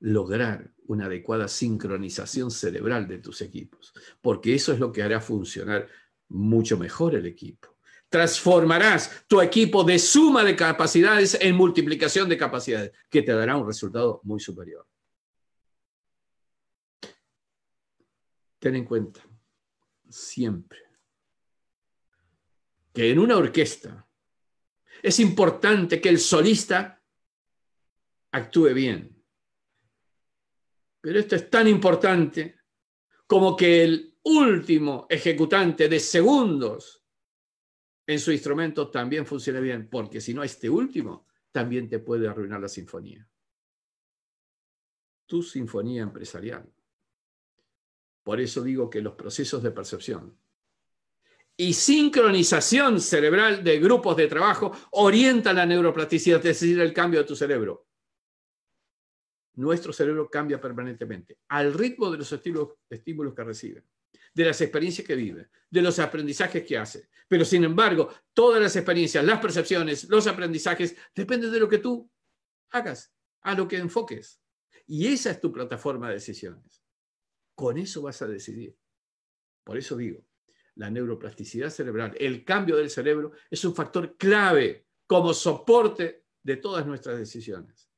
lograr una adecuada sincronización cerebral de tus equipos, porque eso es lo que hará funcionar mucho mejor el equipo. Transformarás tu equipo de suma de capacidades en multiplicación de capacidades, que te dará un resultado muy superior. ten en cuenta, siempre, que en una orquesta es importante que el solista actúe bien. Pero esto es tan importante como que el último ejecutante de segundos en su instrumento también funcione bien, porque si no, este último también te puede arruinar la sinfonía. Tu sinfonía empresarial. Por eso digo que los procesos de percepción y sincronización cerebral de grupos de trabajo orientan la neuroplasticidad, es decir, el cambio de tu cerebro. Nuestro cerebro cambia permanentemente al ritmo de los estímulos, estímulos que recibe, de las experiencias que vive, de los aprendizajes que hace. Pero sin embargo, todas las experiencias, las percepciones, los aprendizajes dependen de lo que tú hagas, a lo que enfoques. Y esa es tu plataforma de decisiones. Con eso vas a decidir. Por eso digo, la neuroplasticidad cerebral, el cambio del cerebro es un factor clave como soporte de todas nuestras decisiones.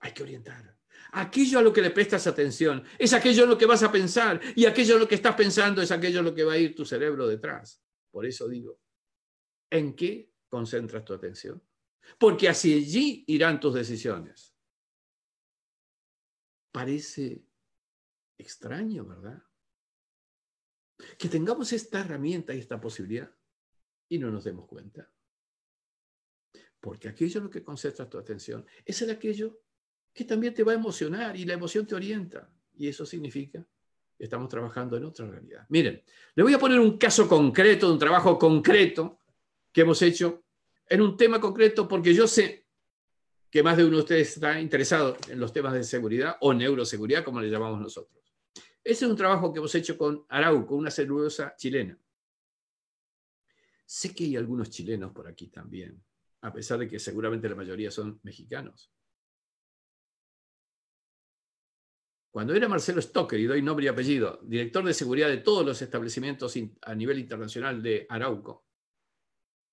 Hay que orientar. Aquello a lo que le prestas atención es aquello a lo que vas a pensar y aquello a lo que estás pensando es aquello a lo que va a ir tu cerebro detrás. Por eso digo, ¿en qué concentras tu atención? Porque así allí irán tus decisiones parece extraño, ¿verdad? Que tengamos esta herramienta y esta posibilidad y no nos demos cuenta. Porque aquello en lo que concentra tu atención es el aquello que también te va a emocionar y la emoción te orienta. Y eso significa que estamos trabajando en otra realidad. Miren, le voy a poner un caso concreto, un trabajo concreto que hemos hecho en un tema concreto, porque yo sé que más de uno de ustedes está interesado en los temas de seguridad o neuroseguridad, como le llamamos nosotros. Ese es un trabajo que hemos hecho con Arauco, una celulosa chilena. Sé que hay algunos chilenos por aquí también, a pesar de que seguramente la mayoría son mexicanos. Cuando era Marcelo Stocker, y doy nombre y apellido, director de seguridad de todos los establecimientos a nivel internacional de Arauco,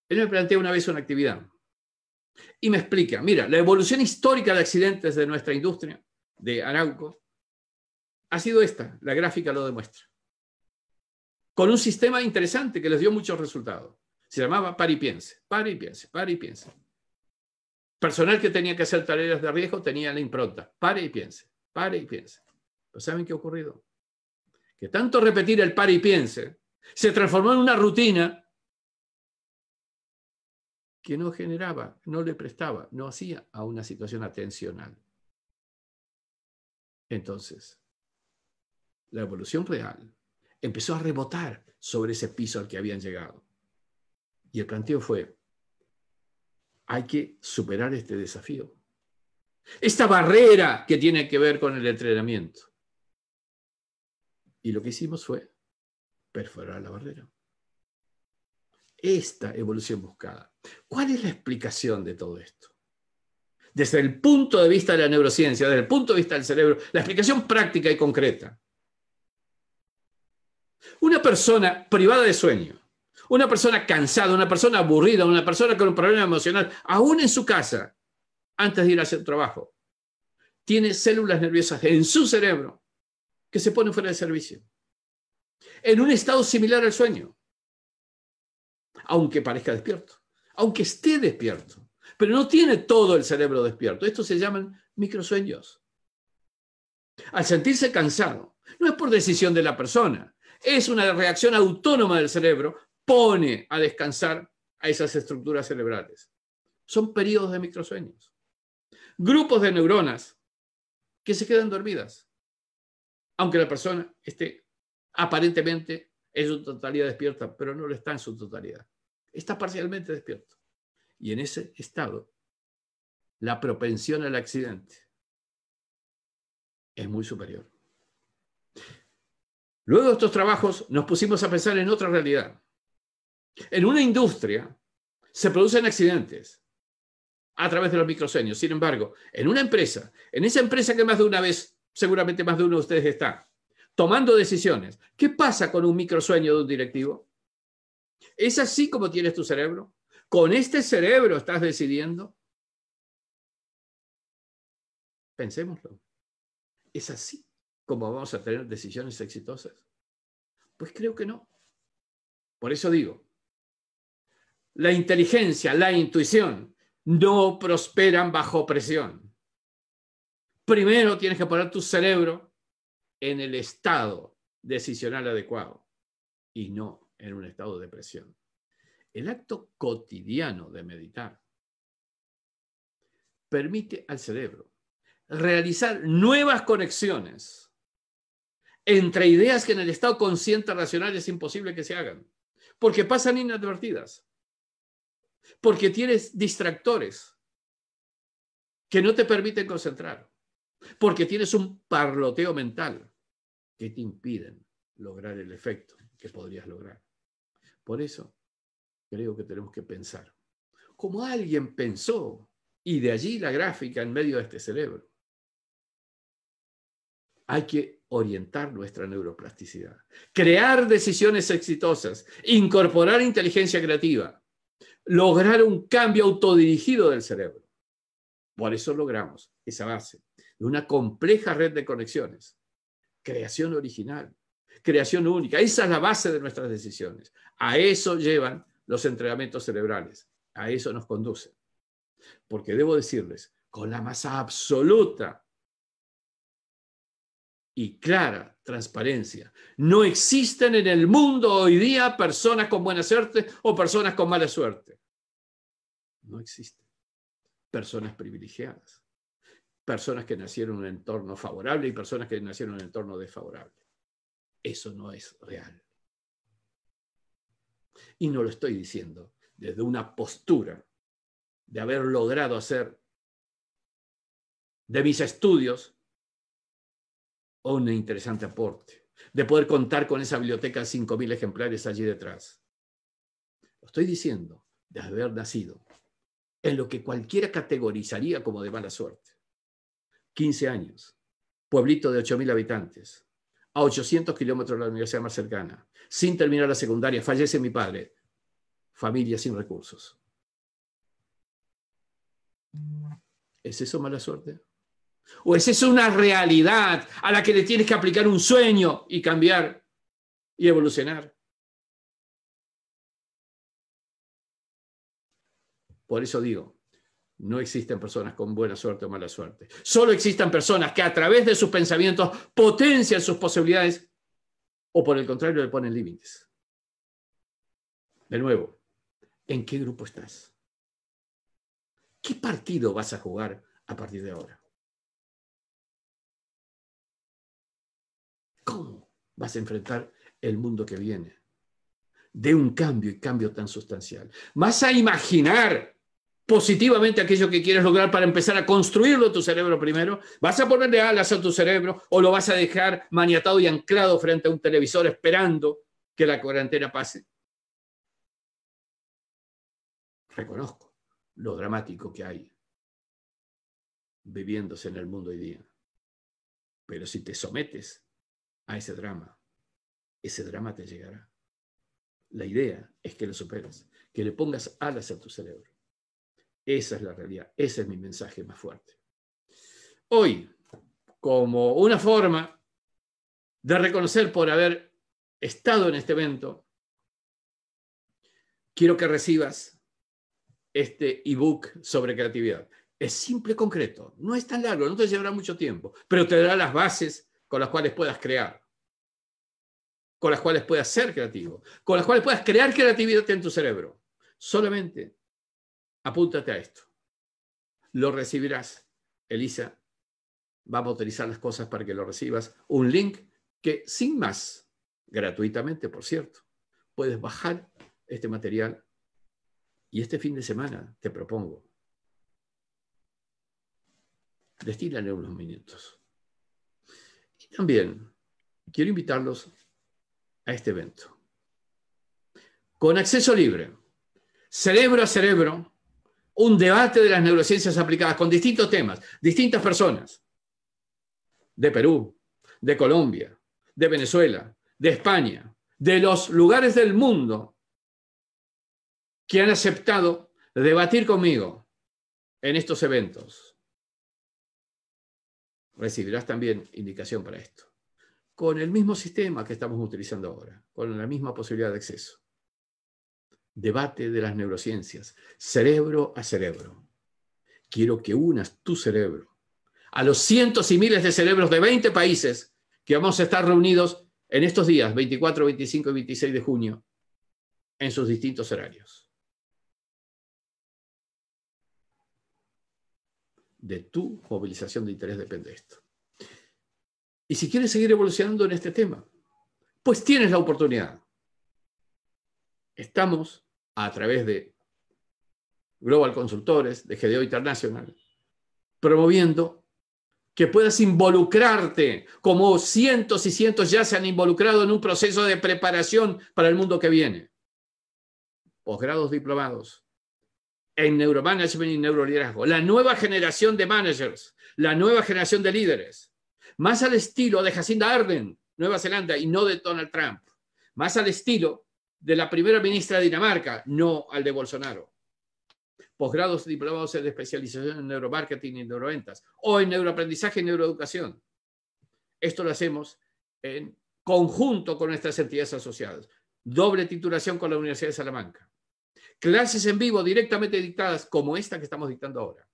él me planteó una vez una actividad. Y me explica, mira, la evolución histórica de accidentes de nuestra industria, de Arauco, ha sido esta, la gráfica lo demuestra, con un sistema interesante que les dio muchos resultados. Se llamaba pare y piense, pare y piense, pare y piense. Personal que tenía que hacer tareas de riesgo tenía la impronta, Pare y piense, pare y piense. Pero ¿saben qué ha ocurrido? Que tanto repetir el pare y piense se transformó en una rutina que no generaba, no le prestaba, no hacía a una situación atencional. Entonces, la evolución real empezó a rebotar sobre ese piso al que habían llegado. Y el planteo fue, hay que superar este desafío, esta barrera que tiene que ver con el entrenamiento. Y lo que hicimos fue perforar la barrera. Esta evolución buscada ¿Cuál es la explicación de todo esto? Desde el punto de vista de la neurociencia, desde el punto de vista del cerebro, la explicación práctica y concreta. Una persona privada de sueño, una persona cansada, una persona aburrida, una persona con un problema emocional, aún en su casa, antes de ir a hacer trabajo, tiene células nerviosas en su cerebro que se ponen fuera de servicio, en un estado similar al sueño, aunque parezca despierto aunque esté despierto, pero no tiene todo el cerebro despierto. Esto se llaman microsueños. Al sentirse cansado, no es por decisión de la persona, es una reacción autónoma del cerebro, pone a descansar a esas estructuras cerebrales. Son periodos de microsueños. Grupos de neuronas que se quedan dormidas, aunque la persona esté aparentemente en su totalidad despierta, pero no lo está en su totalidad está parcialmente despierto. Y en ese estado, la propensión al accidente es muy superior. Luego de estos trabajos nos pusimos a pensar en otra realidad. En una industria se producen accidentes a través de los microsueños. Sin embargo, en una empresa, en esa empresa que más de una vez, seguramente más de uno de ustedes está, tomando decisiones, ¿qué pasa con un microsueño de un directivo? ¿Es así como tienes tu cerebro? ¿Con este cerebro estás decidiendo? Pensémoslo. ¿Es así como vamos a tener decisiones exitosas? Pues creo que no. Por eso digo, la inteligencia, la intuición, no prosperan bajo presión. Primero tienes que poner tu cerebro en el estado decisional adecuado y no en un estado de depresión. El acto cotidiano de meditar permite al cerebro realizar nuevas conexiones entre ideas que en el estado consciente racional es imposible que se hagan, porque pasan inadvertidas, porque tienes distractores que no te permiten concentrar, porque tienes un parloteo mental que te impiden lograr el efecto que podrías lograr. Por eso creo que tenemos que pensar. Como alguien pensó, y de allí la gráfica en medio de este cerebro. Hay que orientar nuestra neuroplasticidad, crear decisiones exitosas, incorporar inteligencia creativa, lograr un cambio autodirigido del cerebro. Por eso logramos esa base de una compleja red de conexiones, creación original, creación única. Esa es la base de nuestras decisiones. A eso llevan los entrenamientos cerebrales. A eso nos conducen. Porque debo decirles, con la más absoluta y clara transparencia, no existen en el mundo hoy día personas con buena suerte o personas con mala suerte. No existen. Personas privilegiadas. Personas que nacieron en un entorno favorable y personas que nacieron en un entorno desfavorable. Eso no es real. Y no lo estoy diciendo desde una postura de haber logrado hacer de mis estudios un interesante aporte, de poder contar con esa biblioteca de 5.000 ejemplares allí detrás. Lo estoy diciendo de haber nacido en lo que cualquiera categorizaría como de mala suerte. 15 años, pueblito de 8.000 habitantes, a 800 kilómetros de la universidad más cercana, sin terminar la secundaria, fallece mi padre, familia sin recursos. ¿Es eso mala suerte? ¿O es eso una realidad a la que le tienes que aplicar un sueño y cambiar y evolucionar? Por eso digo, no existen personas con buena suerte o mala suerte. Solo existen personas que a través de sus pensamientos potencian sus posibilidades o por el contrario le ponen límites. De nuevo, ¿en qué grupo estás? ¿Qué partido vas a jugar a partir de ahora? ¿Cómo vas a enfrentar el mundo que viene? De un cambio y cambio tan sustancial. Vas a imaginar positivamente aquello que quieres lograr para empezar a construirlo tu cerebro primero? ¿Vas a ponerle alas a tu cerebro o lo vas a dejar maniatado y anclado frente a un televisor esperando que la cuarentena pase? Reconozco lo dramático que hay viviéndose en el mundo hoy día. Pero si te sometes a ese drama, ese drama te llegará. La idea es que lo superes, que le pongas alas a tu cerebro. Esa es la realidad, ese es mi mensaje más fuerte. Hoy, como una forma de reconocer por haber estado en este evento, quiero que recibas este ebook sobre creatividad. Es simple, concreto, no es tan largo, no te llevará mucho tiempo, pero te dará las bases con las cuales puedas crear, con las cuales puedas ser creativo, con las cuales puedas crear creatividad en tu cerebro. Solamente apúntate a esto. Lo recibirás. Elisa Vamos a utilizar las cosas para que lo recibas. Un link que sin más, gratuitamente, por cierto, puedes bajar este material y este fin de semana te propongo. Destílale unos minutos. Y también quiero invitarlos a este evento. Con acceso libre, cerebro a cerebro, un debate de las neurociencias aplicadas con distintos temas, distintas personas, de Perú, de Colombia, de Venezuela, de España, de los lugares del mundo que han aceptado debatir conmigo en estos eventos. Recibirás también indicación para esto, con el mismo sistema que estamos utilizando ahora, con la misma posibilidad de acceso debate de las neurociencias, cerebro a cerebro. Quiero que unas tu cerebro a los cientos y miles de cerebros de 20 países que vamos a estar reunidos en estos días, 24, 25 y 26 de junio, en sus distintos horarios. De tu movilización de interés depende esto. Y si quieres seguir evolucionando en este tema, pues tienes la oportunidad Estamos a través de Global Consultores, de GDO International, promoviendo que puedas involucrarte, como cientos y cientos ya se han involucrado en un proceso de preparación para el mundo que viene. Posgrados diplomados en neuromanagement y neuroliderazgo, la nueva generación de managers, la nueva generación de líderes, más al estilo de Jacinda Arden, Nueva Zelanda, y no de Donald Trump, más al estilo de la primera ministra de Dinamarca, no al de Bolsonaro. Posgrados diplomados de especialización en neuromarketing y neuroventas, o en neuroaprendizaje y neuroeducación. Esto lo hacemos en conjunto con nuestras entidades asociadas. Doble titulación con la Universidad de Salamanca. Clases en vivo directamente dictadas como esta que estamos dictando ahora.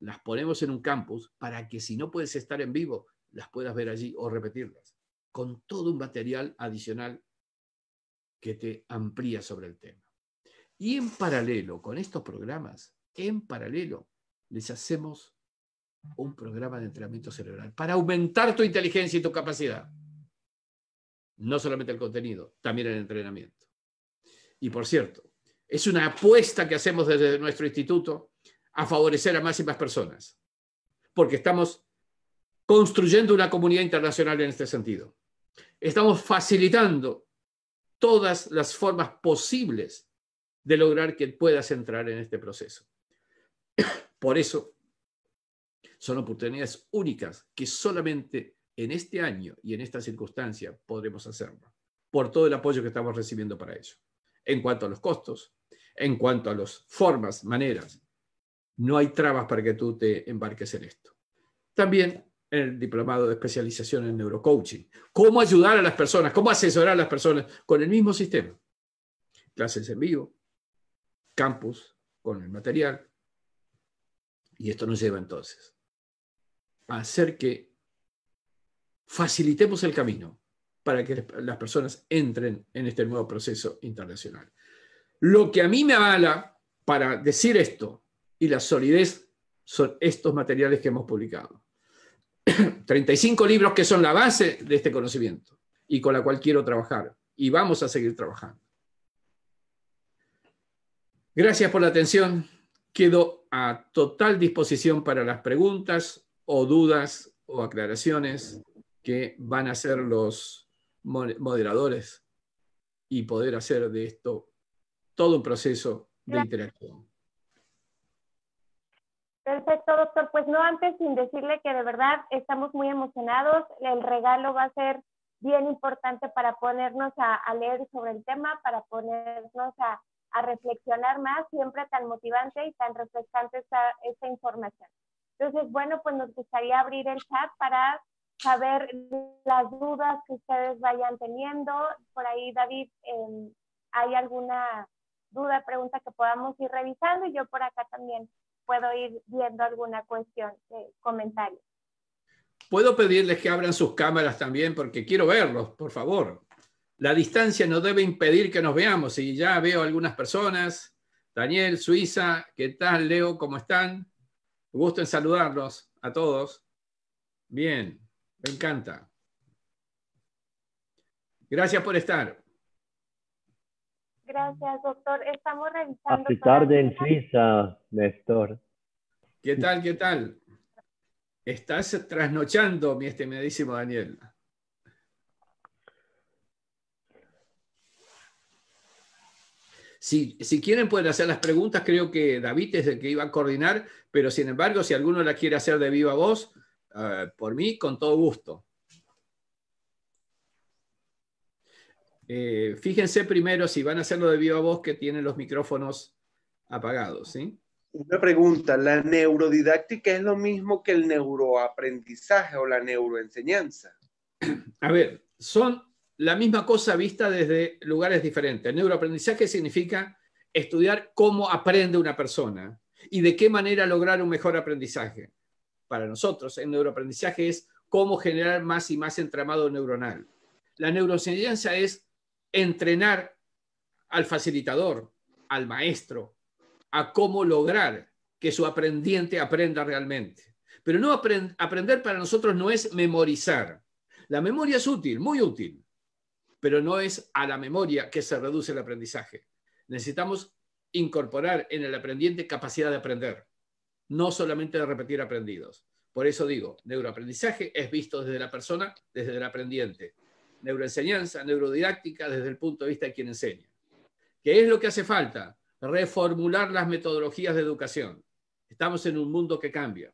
Las ponemos en un campus para que si no puedes estar en vivo, las puedas ver allí o repetirlas, con todo un material adicional que te amplía sobre el tema. Y en paralelo con estos programas, en paralelo, les hacemos un programa de entrenamiento cerebral para aumentar tu inteligencia y tu capacidad. No solamente el contenido, también el entrenamiento. Y por cierto, es una apuesta que hacemos desde nuestro instituto a favorecer a más y más personas, porque estamos construyendo una comunidad internacional en este sentido. Estamos facilitando todas las formas posibles de lograr que puedas entrar en este proceso. *coughs* Por eso, son oportunidades únicas que solamente en este año y en esta circunstancia podremos hacerlo, por todo el apoyo que estamos recibiendo para ello. En cuanto a los costos, en cuanto a las formas, maneras, no hay trabas para que tú te embarques en esto. También el diplomado de especialización en neurocoaching. Cómo ayudar a las personas, cómo asesorar a las personas con el mismo sistema. Clases en vivo, campus con el material. Y esto nos lleva entonces a hacer que facilitemos el camino para que las personas entren en este nuevo proceso internacional. Lo que a mí me avala para decir esto y la solidez son estos materiales que hemos publicado 35 *coughs* libros que son la base de este conocimiento y con la cual quiero trabajar y vamos a seguir trabajando. Gracias por la atención. Quedo a total disposición para las preguntas o dudas o aclaraciones que van a hacer los moderadores y poder hacer de esto todo un proceso de interacción. Perfecto, doctor. Pues no antes sin decirle que de verdad estamos muy emocionados. El regalo va a ser bien importante para ponernos a, leer sobre el tema, para ponernos a, reflexionar más. Siempre tan motivante y tan refrescante esta, información. Entonces, bueno, pues nos gustaría abrir el chat para saber las dudas que ustedes vayan teniendo. Por ahí, David, em, ¿hay alguna duda, pregunta que podamos ir revisando? Y yo por acá también puedo ir viendo alguna cuestión, eh, comentario. Puedo pedirles que abran sus cámaras también porque quiero verlos, por favor. La distancia no debe impedir que nos veamos y ya veo algunas personas. Daniel, Suiza, ¿qué tal, Leo? ¿Cómo están? Gusto en saludarlos a todos. Bien, me encanta. Gracias por estar. Gracias, doctor. Estamos revisando. su tarde en Suiza, Néstor. ¿Qué tal, qué tal? Estás trasnochando, mi estimadísimo Daniel. Si, quieren pueden hacer las preguntas, creo que David es el que iba a coordinar, pero sin embargo, si alguno la quiere hacer de viva voz, eh, por mí, con todo gusto. Eh, fíjense primero si van a hacerlo de viva voz que tienen los micrófonos apagados, ¿sí? Una pregunta, ¿la neurodidáctica es lo mismo que el neuroaprendizaje o la neuroenseñanza? A ver, son la misma cosa vista desde lugares diferentes. El neuroaprendizaje significa estudiar cómo aprende una persona y de qué manera lograr un mejor aprendizaje. Para nosotros, el neuroaprendizaje es cómo generar más y más entramado neuronal. La neuroenseñanza es entrenar al facilitador, al maestro, a cómo lograr que su aprendiente aprenda realmente. Pero no aprender para nosotros no es memorizar. La memoria es útil, muy útil, pero no es a la memoria que se reduce el aprendizaje. Necesitamos incorporar en el aprendiente capacidad de aprender, no solamente de repetir aprendidos. Por eso digo, neuroaprendizaje es visto desde la persona, desde el aprendiente, neuroenseñanza, neurodidáctica desde el punto de vista de quien enseña. ¿Qué es lo que hace falta? Reformular las metodologías de educación. Estamos en un mundo que cambia.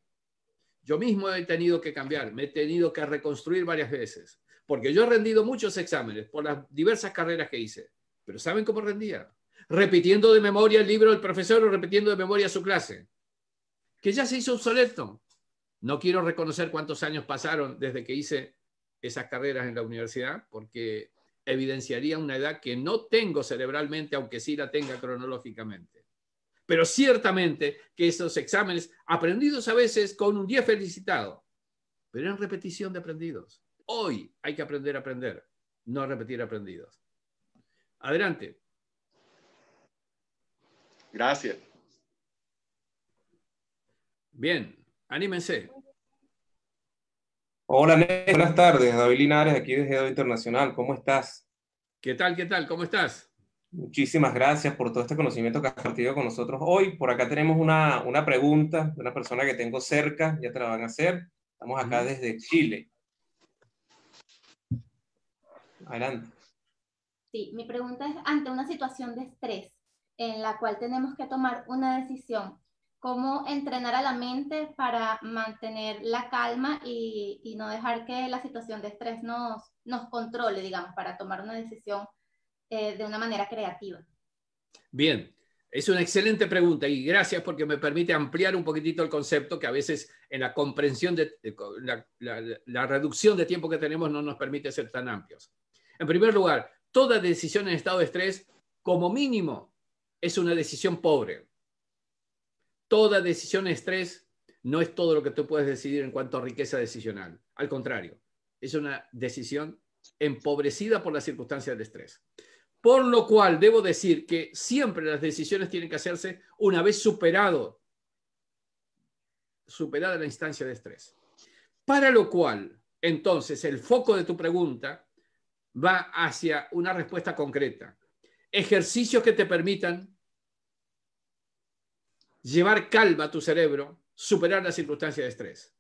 Yo mismo he tenido que cambiar, me he tenido que reconstruir varias veces, porque yo he rendido muchos exámenes por las diversas carreras que hice, pero ¿saben cómo rendía? Repitiendo de memoria el libro del profesor o repitiendo de memoria su clase, que ya se hizo obsoleto. No quiero reconocer cuántos años pasaron desde que hice esas carreras en la universidad porque evidenciaría una edad que no tengo cerebralmente, aunque sí la tenga cronológicamente. Pero ciertamente que esos exámenes, aprendidos a veces con un día felicitado, pero en repetición de aprendidos. Hoy hay que aprender a aprender, no repetir aprendidos. Adelante. Gracias. Bien, anímense. Hola, Néstor. Buenas tardes. David Linares, aquí desde Edo Internacional. ¿Cómo estás? ¿Qué tal? ¿Qué tal? ¿Cómo estás? Muchísimas gracias por todo este conocimiento que has compartido con nosotros hoy. Por acá tenemos una, una pregunta de una persona que tengo cerca, ya te la van a hacer. Estamos acá desde Chile. Adelante. Sí, mi pregunta es ante una situación de estrés en la cual tenemos que tomar una decisión, cómo entrenar a la mente para mantener la calma y, no dejar que la situación de estrés nos, nos controle, digamos, para tomar una decisión eh, de una manera creativa. Bien, es una excelente pregunta y gracias porque me permite ampliar un poquitito el concepto que a veces en la comprensión de la, la, reducción de tiempo que tenemos no nos permite ser tan amplios. En primer lugar, toda decisión en estado de estrés, como mínimo, es una decisión pobre toda decisión de estrés no es todo lo que tú puedes decidir en cuanto a riqueza decisional. Al contrario, es una decisión empobrecida por las circunstancias de estrés. Por lo cual debo decir que siempre las decisiones tienen que hacerse una vez superado, superada la instancia de estrés. Para lo cual, entonces, el foco de tu pregunta va hacia una respuesta concreta. Ejercicios que te permitan llevar calma a tu cerebro, superar las circunstancias de estrés,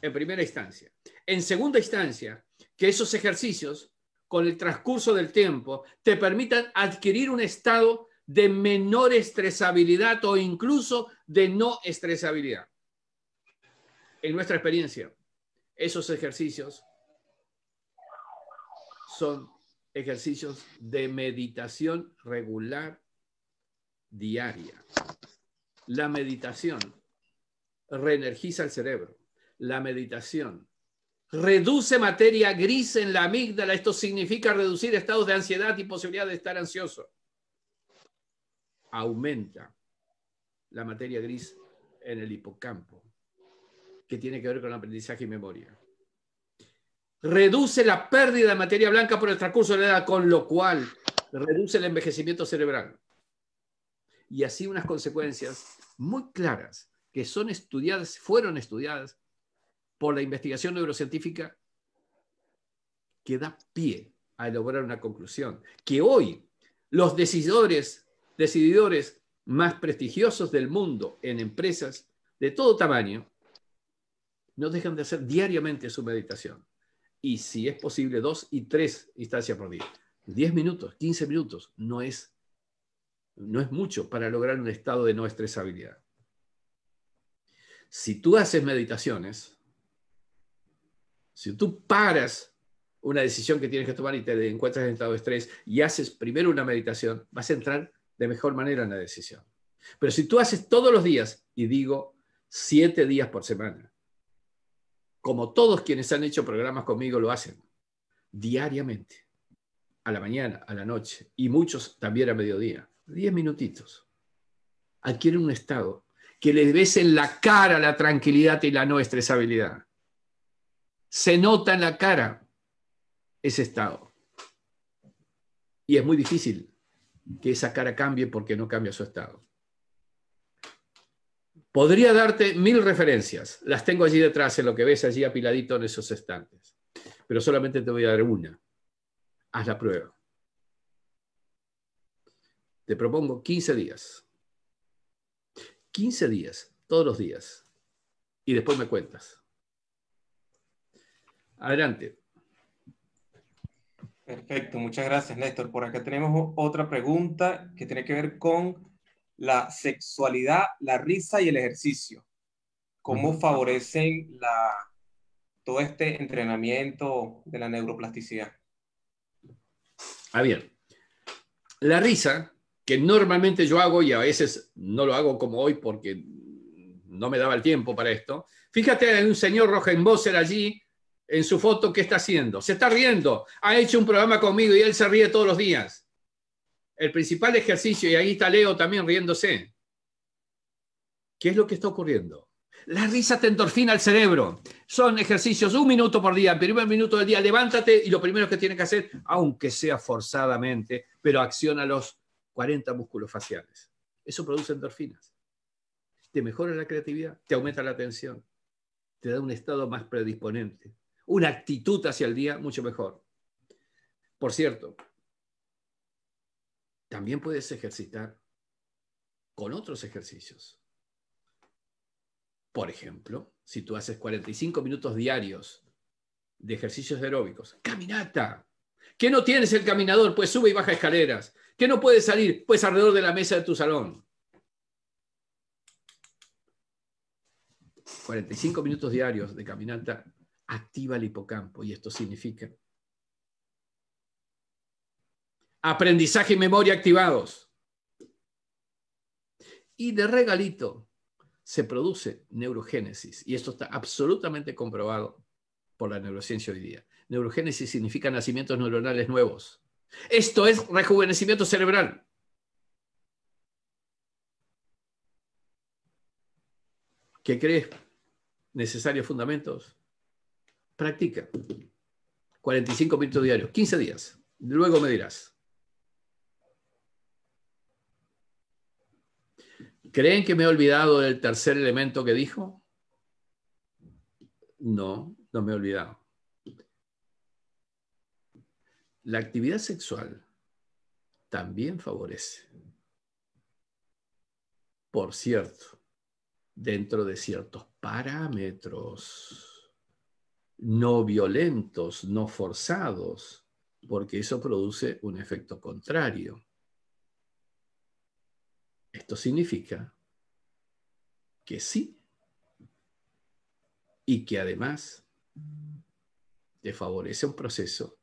en primera instancia. En segunda instancia, que esos ejercicios, con el transcurso del tiempo, te permitan adquirir un estado de menor estresabilidad o incluso de no estresabilidad. En nuestra experiencia, esos ejercicios son ejercicios de meditación regular diaria. La meditación reenergiza el cerebro. La meditación reduce materia gris en la amígdala. Esto significa reducir estados de ansiedad y posibilidad de estar ansioso. Aumenta la materia gris en el hipocampo, que tiene que ver con aprendizaje y memoria. Reduce la pérdida de materia blanca por el transcurso de la edad, con lo cual reduce el envejecimiento cerebral y así unas consecuencias muy claras que son estudiadas, fueron estudiadas por la investigación neurocientífica que da pie a lograr una conclusión, que hoy los decidores, decididores más prestigiosos del mundo en empresas de todo tamaño, no dejan de hacer diariamente su meditación. Y si es posible, dos y tres instancias por día. Diez minutos, quince minutos, no es no es mucho para lograr un estado de no estresabilidad. Si tú haces meditaciones, si tú paras una decisión que tienes que tomar y te encuentras en estado de estrés y haces primero una meditación, vas a entrar de mejor manera en la decisión. Pero si tú haces todos los días, y digo siete días por semana, como todos quienes han hecho programas conmigo lo hacen, diariamente, a la mañana, a la noche y muchos también a mediodía, diez minutitos, adquieren un estado que les ves en la cara la tranquilidad y la no estresabilidad. Se nota en la cara ese estado. Y es muy difícil que esa cara cambie porque no cambia su estado. Podría darte mil referencias, las tengo allí detrás, en lo que ves allí apiladito en esos estantes, pero solamente te voy a dar una. Haz la prueba. Te propongo 15 días. 15 días, todos los días. Y después me cuentas. Adelante. Perfecto, muchas gracias Néstor. Por acá tenemos otra pregunta que tiene que ver con la sexualidad, la risa y el ejercicio. ¿Cómo favorecen la, todo este entrenamiento de la neuroplasticidad? A ah, bien. La risa que normalmente yo hago y a veces no lo hago como hoy porque no me daba el tiempo para esto. Fíjate, hay un señor Rogenbosser allí en su foto, ¿qué está haciendo? Se está riendo. Ha hecho un programa conmigo y él se ríe todos los días. El principal ejercicio, y ahí está Leo también riéndose. ¿Qué es lo que está ocurriendo? La risa te endorfina el cerebro. Son ejercicios un minuto por día. primer minuto del día, levántate y lo primero que tienes que hacer, aunque sea forzadamente, pero acciona los 40 músculos faciales. Eso produce endorfinas. Te mejora la creatividad, te aumenta la atención, te da un estado más predisponente, una actitud hacia el día mucho mejor. Por cierto, también puedes ejercitar con otros ejercicios. Por ejemplo, si tú haces 45 minutos diarios de ejercicios aeróbicos, caminata. Que no tienes el caminador? Pues sube y baja escaleras. ¿Qué no puede salir? Pues alrededor de la mesa de tu salón. 45 minutos diarios de caminata activa el hipocampo y esto significa aprendizaje y memoria activados. Y de regalito se produce neurogénesis y esto está absolutamente comprobado por la neurociencia hoy día. Neurogénesis significa nacimientos neuronales nuevos. Esto es rejuvenecimiento cerebral. ¿Qué crees? Necesarios fundamentos. Practica. 45 minutos diarios, 15 días. Luego me dirás. ¿Creen que me he olvidado del tercer elemento que dijo? No, no me he olvidado. La actividad sexual también favorece, por cierto, dentro de ciertos parámetros no violentos, no forzados, porque eso produce un efecto contrario. Esto significa que sí y que además te favorece un proceso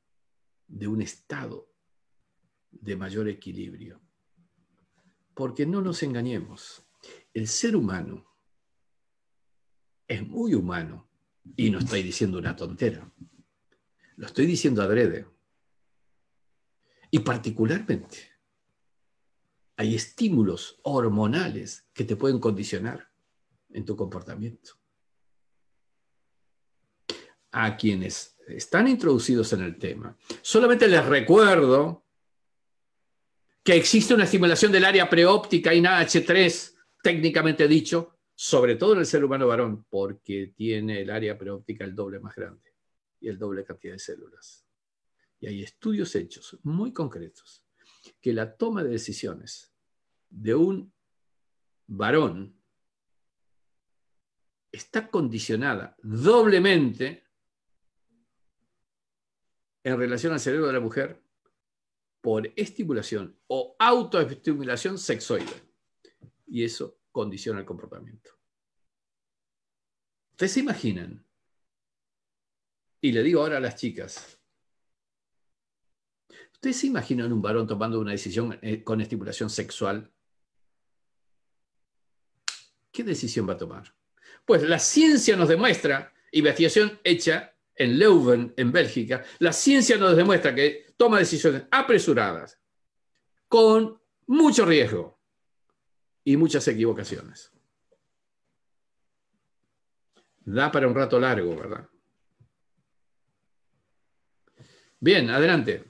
de un estado de mayor equilibrio. Porque no nos engañemos, el ser humano es muy humano y no estoy diciendo una tontera, lo estoy diciendo adrede. Y particularmente, hay estímulos hormonales que te pueden condicionar en tu comportamiento. A quienes están introducidos en el tema. Solamente les recuerdo que existe una estimulación del área preóptica H 3 técnicamente dicho, sobre todo en el ser humano varón, porque tiene el área preóptica el doble más grande y el doble cantidad de células. Y hay estudios hechos muy concretos que la toma de decisiones de un varón está condicionada doblemente en relación al cerebro de la mujer por estimulación o autoestimulación sexoide. Y eso condiciona el comportamiento. ¿Ustedes se imaginan? Y le digo ahora a las chicas, ¿Ustedes se imaginan un varón tomando una decisión eh, con estimulación sexual? ¿Qué decisión va a tomar? Pues la ciencia nos demuestra, investigación hecha en Leuven, en Bélgica, la ciencia nos demuestra que toma decisiones apresuradas, con mucho riesgo y muchas equivocaciones. Da para un rato largo, ¿verdad? Bien, adelante.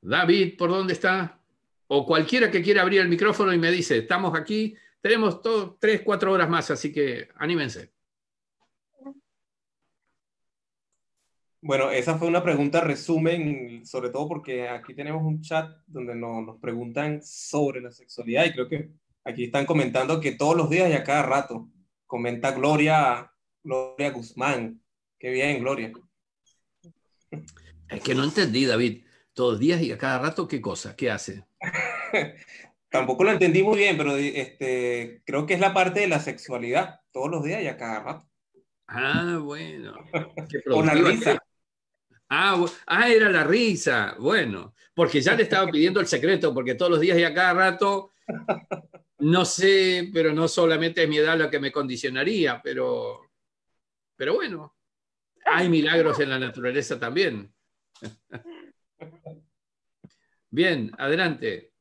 David, ¿por dónde está? O cualquiera que quiera abrir el micrófono y me dice, estamos aquí, tenemos todo, tres, cuatro horas más, así que anímense. Bueno, esa fue una pregunta resumen, sobre todo porque aquí tenemos un chat donde nos, preguntan sobre la sexualidad y creo que aquí están comentando que todos los días y a cada rato. Comenta Gloria, Gloria Guzmán. Qué bien, Gloria. Es que no entendí, David. Todos los días y a cada rato, ¿qué cosa? ¿Qué hace? *laughs* Tampoco lo entendí muy bien, pero este, creo que es la parte de la sexualidad, todos los días y a cada rato. Ah, bueno. *laughs* O la risa. Ah, ah, era la risa. Bueno, porque ya le estaba pidiendo el secreto, porque todos los días y a cada rato, no sé, pero no solamente es mi edad lo que me condicionaría, pero, pero bueno, hay milagros en la naturaleza también. Bien, adelante.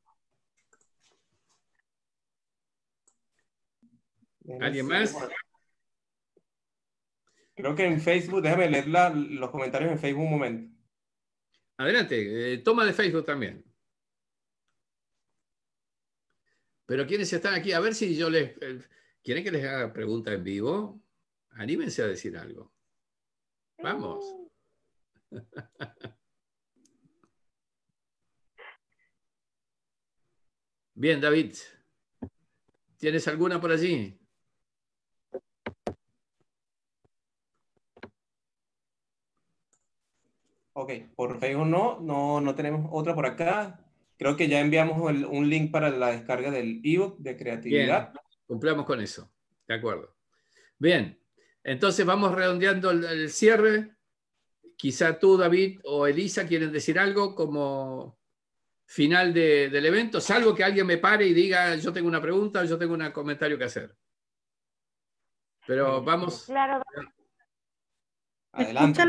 ¿Alguien más? Creo que en Facebook, déjame leer los comentarios en Facebook un momento. Adelante, eh, toma de Facebook también. Pero quienes están aquí, a ver si yo les... Eh, ¿Quieren que les haga pregunta en vivo? Anímense a decir algo. Vamos. *laughs* Bien, David. ¿Tienes alguna por allí? Ok, por Facebook no, no, tenemos otra por acá. Creo que ya enviamos un link para la descarga del ebook de creatividad. Cumplemos con eso, de acuerdo. Bien, entonces vamos redondeando el, cierre. Quizá tú, David o Elisa, quieren decir algo como final del evento, salvo que alguien me pare y diga, yo tengo una pregunta, o yo tengo un comentario que hacer. Pero vamos. Claro. Adelante.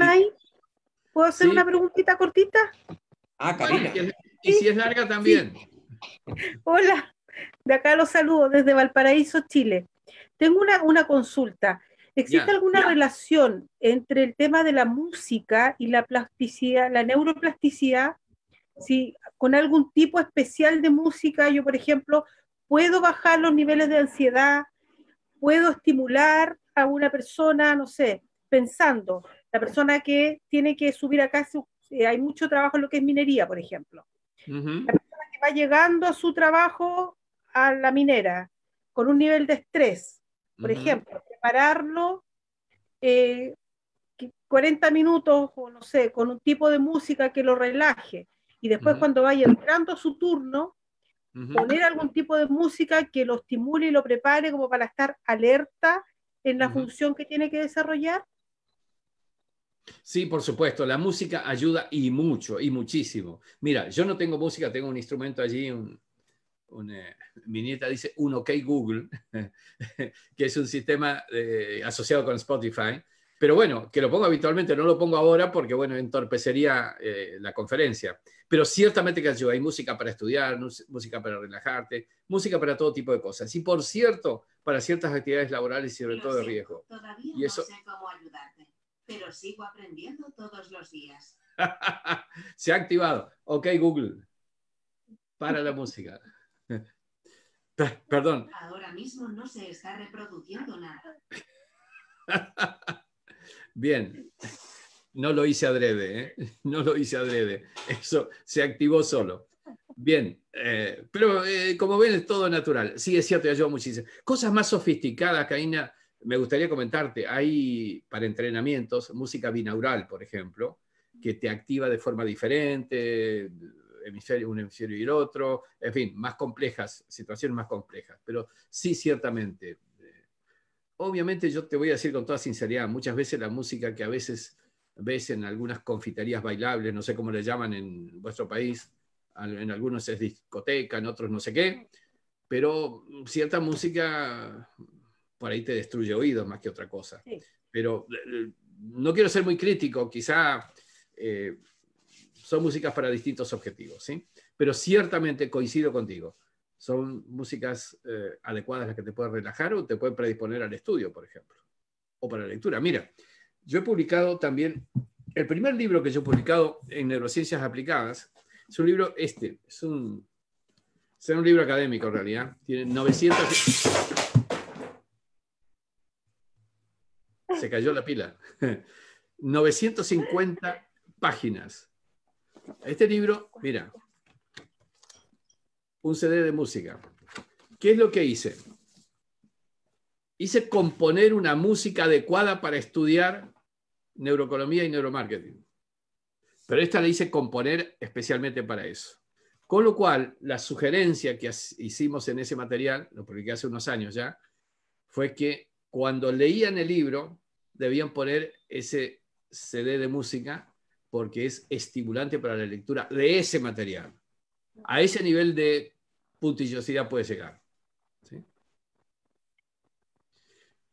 ¿Puedo hacer una preguntita cortita? Ah, Karina. y si es larga también. Hola, de acá los saludo desde Valparaíso, Chile. Tengo una, consulta. ¿Existe alguna relación entre el tema de la música y la plasticidad, la neuroplasticidad? Si con algún tipo especial de música, yo por ejemplo, puedo bajar los niveles de ansiedad, puedo estimular a una persona, no sé, pensando, la persona que tiene que subir acá, casa, eh, hay mucho trabajo en lo que es minería, por ejemplo. La persona que va llegando a su trabajo a la minera con un nivel de estrés, por ejemplo, prepararlo 40 eh, minutos o no sé, con un tipo de música que lo relaje y después cuando vaya entrando a su turno, poner algún tipo de música que lo estimule y lo prepare como para estar alerta en la función que tiene que desarrollar Sí, por supuesto, la música ayuda y mucho, y muchísimo. Mira, yo no tengo música, tengo un instrumento allí, eh, mi nieta dice un OK Google, *laughs* que es un sistema eh, asociado con Spotify. Pero bueno, que lo pongo habitualmente, no lo pongo ahora porque, bueno, entorpecería eh, la conferencia. Pero ciertamente que ayuda. Hay música para estudiar, música para relajarte, música para todo tipo de cosas. Y por cierto, para ciertas actividades laborales y sobre todo de riesgo. y eso, sé cómo ayudarte pero sigo aprendiendo todos los días. *laughs* Se ha activado. Ok, Google. Para la música. *laughs* Perdón. Ahora mismo no se está reproduciendo nada. *laughs* Bien. No lo hice adrede, ¿eh? No lo hice adrede. Eso se activó solo. Bien, eh, pero eh, como ven es todo natural. Sí, es cierto, yo muchísimas. Cosas más sofisticadas, Caína, me gustaría comentarte, hay para entrenamientos música binaural, por ejemplo, que te activa de forma diferente, hemisferio, un hemisferio y el otro, en fin, más complejas, situaciones más complejas, pero sí ciertamente. Eh, obviamente yo te voy a decir con toda sinceridad, muchas veces la música que a veces ves en algunas confiterías bailables, no sé cómo le llaman en vuestro país, en algunos es discoteca, en otros no sé qué, pero cierta música por ahí te destruye oídos más que otra cosa. Pero eh, eh, no quiero ser muy crítico, quizá eh, son músicas para distintos objetivos, ¿sí? Pero ciertamente coincido contigo, son músicas adecuadas las que te pueden relajar o te pueden predisponer al estudio, por ejemplo, o para la lectura. Mira, yo he publicado también, el primer libro que yo he publicado en neurociencias aplicadas, es un libro este, es un, es un libro académico en realidad, tiene 900... se cayó la pila. 950 *laughs* páginas. Este libro, mira, un CD de música. ¿Qué es lo que hice? Hice componer una música adecuada para estudiar neuroeconomía y neuromarketing. Pero esta la hice componer especialmente para eso. Con lo cual, la sugerencia que hicimos en ese material, lo publiqué hace unos años ya, fue que cuando leían el libro, debían poner ese CD de música porque es estimulante para la lectura de ese material. A ese nivel de puntillosidad puede llegar. ¿sí?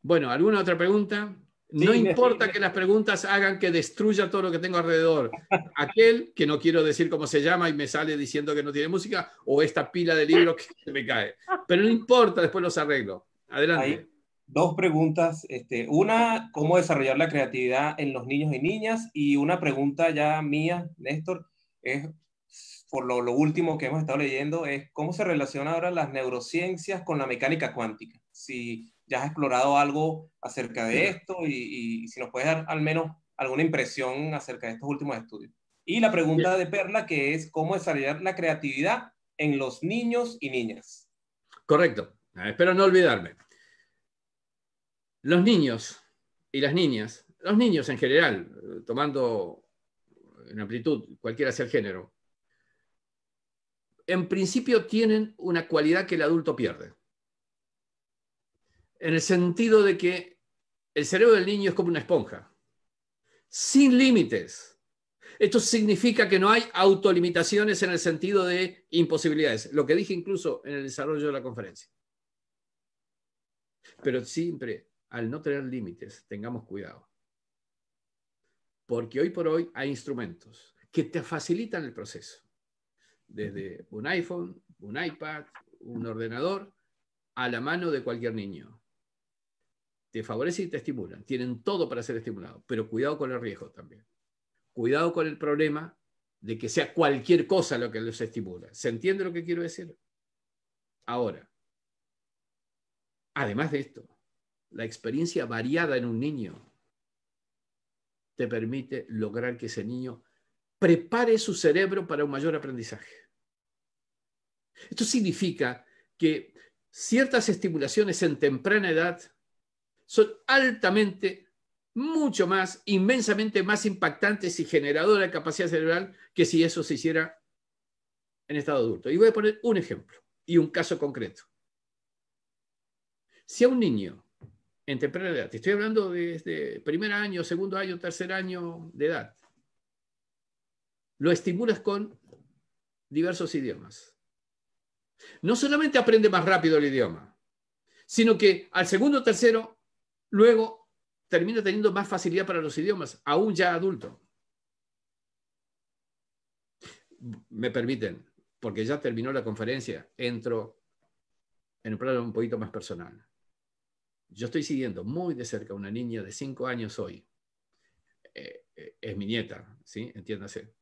Bueno, ¿alguna otra pregunta? No importa que las preguntas hagan que destruya todo lo que tengo alrededor. Aquel que no quiero decir cómo se llama y me sale diciendo que no tiene música, o esta pila de libros que me cae. Pero no importa, después los arreglo. Adelante dos preguntas. Este, una, cómo desarrollar la creatividad en los niños y niñas. Y una pregunta ya mía, Néstor, es por lo, último que hemos estado leyendo, es cómo se relacionan ahora las neurociencias con la mecánica cuántica. Si ya has explorado algo acerca de esto y, y si nos puedes dar al menos alguna impresión acerca de estos últimos estudios. Y la pregunta de Perla, que es cómo desarrollar la creatividad en los niños y niñas. Correcto. Ah, espero no olvidarme. Los niños y las niñas, los niños en general, eh, tomando en amplitud cualquiera sea el género, en principio tienen una cualidad que el adulto pierde. En el sentido de que el cerebro del niño es como una esponja, sin límites. Esto significa que no hay autolimitaciones en el sentido de imposibilidades, lo que dije incluso en el desarrollo de la conferencia. Pero siempre al no tener límites, tengamos cuidado. Porque hoy por hoy hay instrumentos que te facilitan el proceso. Desde un iPhone, un iPad, un ordenador, a la mano de cualquier niño. Te favorece y te estimulan. Tienen todo para ser estimulado, pero cuidado con el riesgo también. Cuidado con el problema de que sea cualquier cosa lo que los estimula. ¿Se entiende lo que quiero decir? Ahora, además de esto, la experiencia variada en un niño te permite lograr que ese niño prepare su cerebro para un mayor aprendizaje. Esto significa que ciertas estimulaciones en temprana edad son altamente, mucho más, inmensamente más impactantes y generadoras de capacidad cerebral que si eso se hiciera en estado adulto. Y voy a poner un ejemplo y un caso concreto. Si a un niño en temprana edad. estoy hablando desde de primer año, segundo año, tercer año de edad. Lo estimulas con diversos idiomas. No solamente aprende más rápido el idioma, sino que al segundo o tercero, luego termina teniendo más facilidad para los idiomas, aún ya adulto. Me permiten, porque ya terminó la conferencia, entro en un plano un poquito más personal. Yo estoy siguiendo muy de cerca a una niña de cinco años hoy. Eh, eh, es mi nieta, ¿sí? Entiéndase.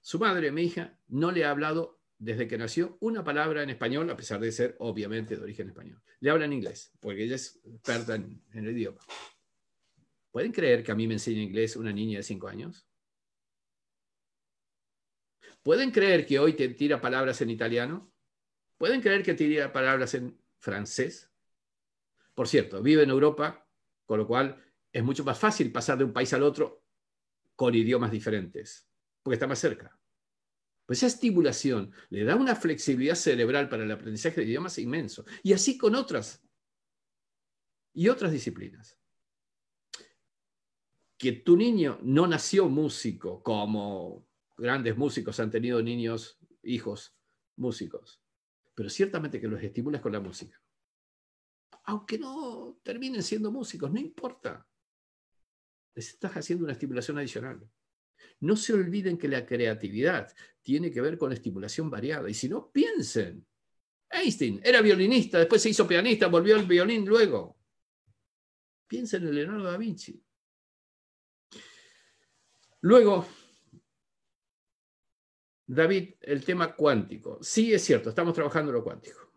Su madre, mi hija, no le ha hablado desde que nació una palabra en español, a pesar de ser obviamente de origen español. Le habla en inglés, porque ella es experta en, el idioma. ¿Pueden creer que a mí me enseña inglés una niña de 5 años? ¿Pueden creer que hoy te tira palabras en italiano? ¿Pueden creer que te tira palabras en francés? Por cierto, vive en Europa, con lo cual es mucho más fácil pasar de un país al otro con idiomas diferentes, porque está más cerca. Pues esa estimulación le da una flexibilidad cerebral para el aprendizaje de idiomas inmenso. Y así con otras. Y otras disciplinas. Que tu niño no nació músico, como grandes músicos han tenido niños, hijos músicos. Pero ciertamente que los estimulas con la música aunque no terminen siendo músicos, no importa. Les estás haciendo una estimulación adicional. No se olviden que la creatividad tiene que ver con estimulación variada. Y si no, piensen. Einstein era violinista, después se hizo pianista, volvió al violín luego. Piensen en Leonardo da Vinci. Luego, David, el tema cuántico. Sí, es cierto, estamos trabajando en lo cuántico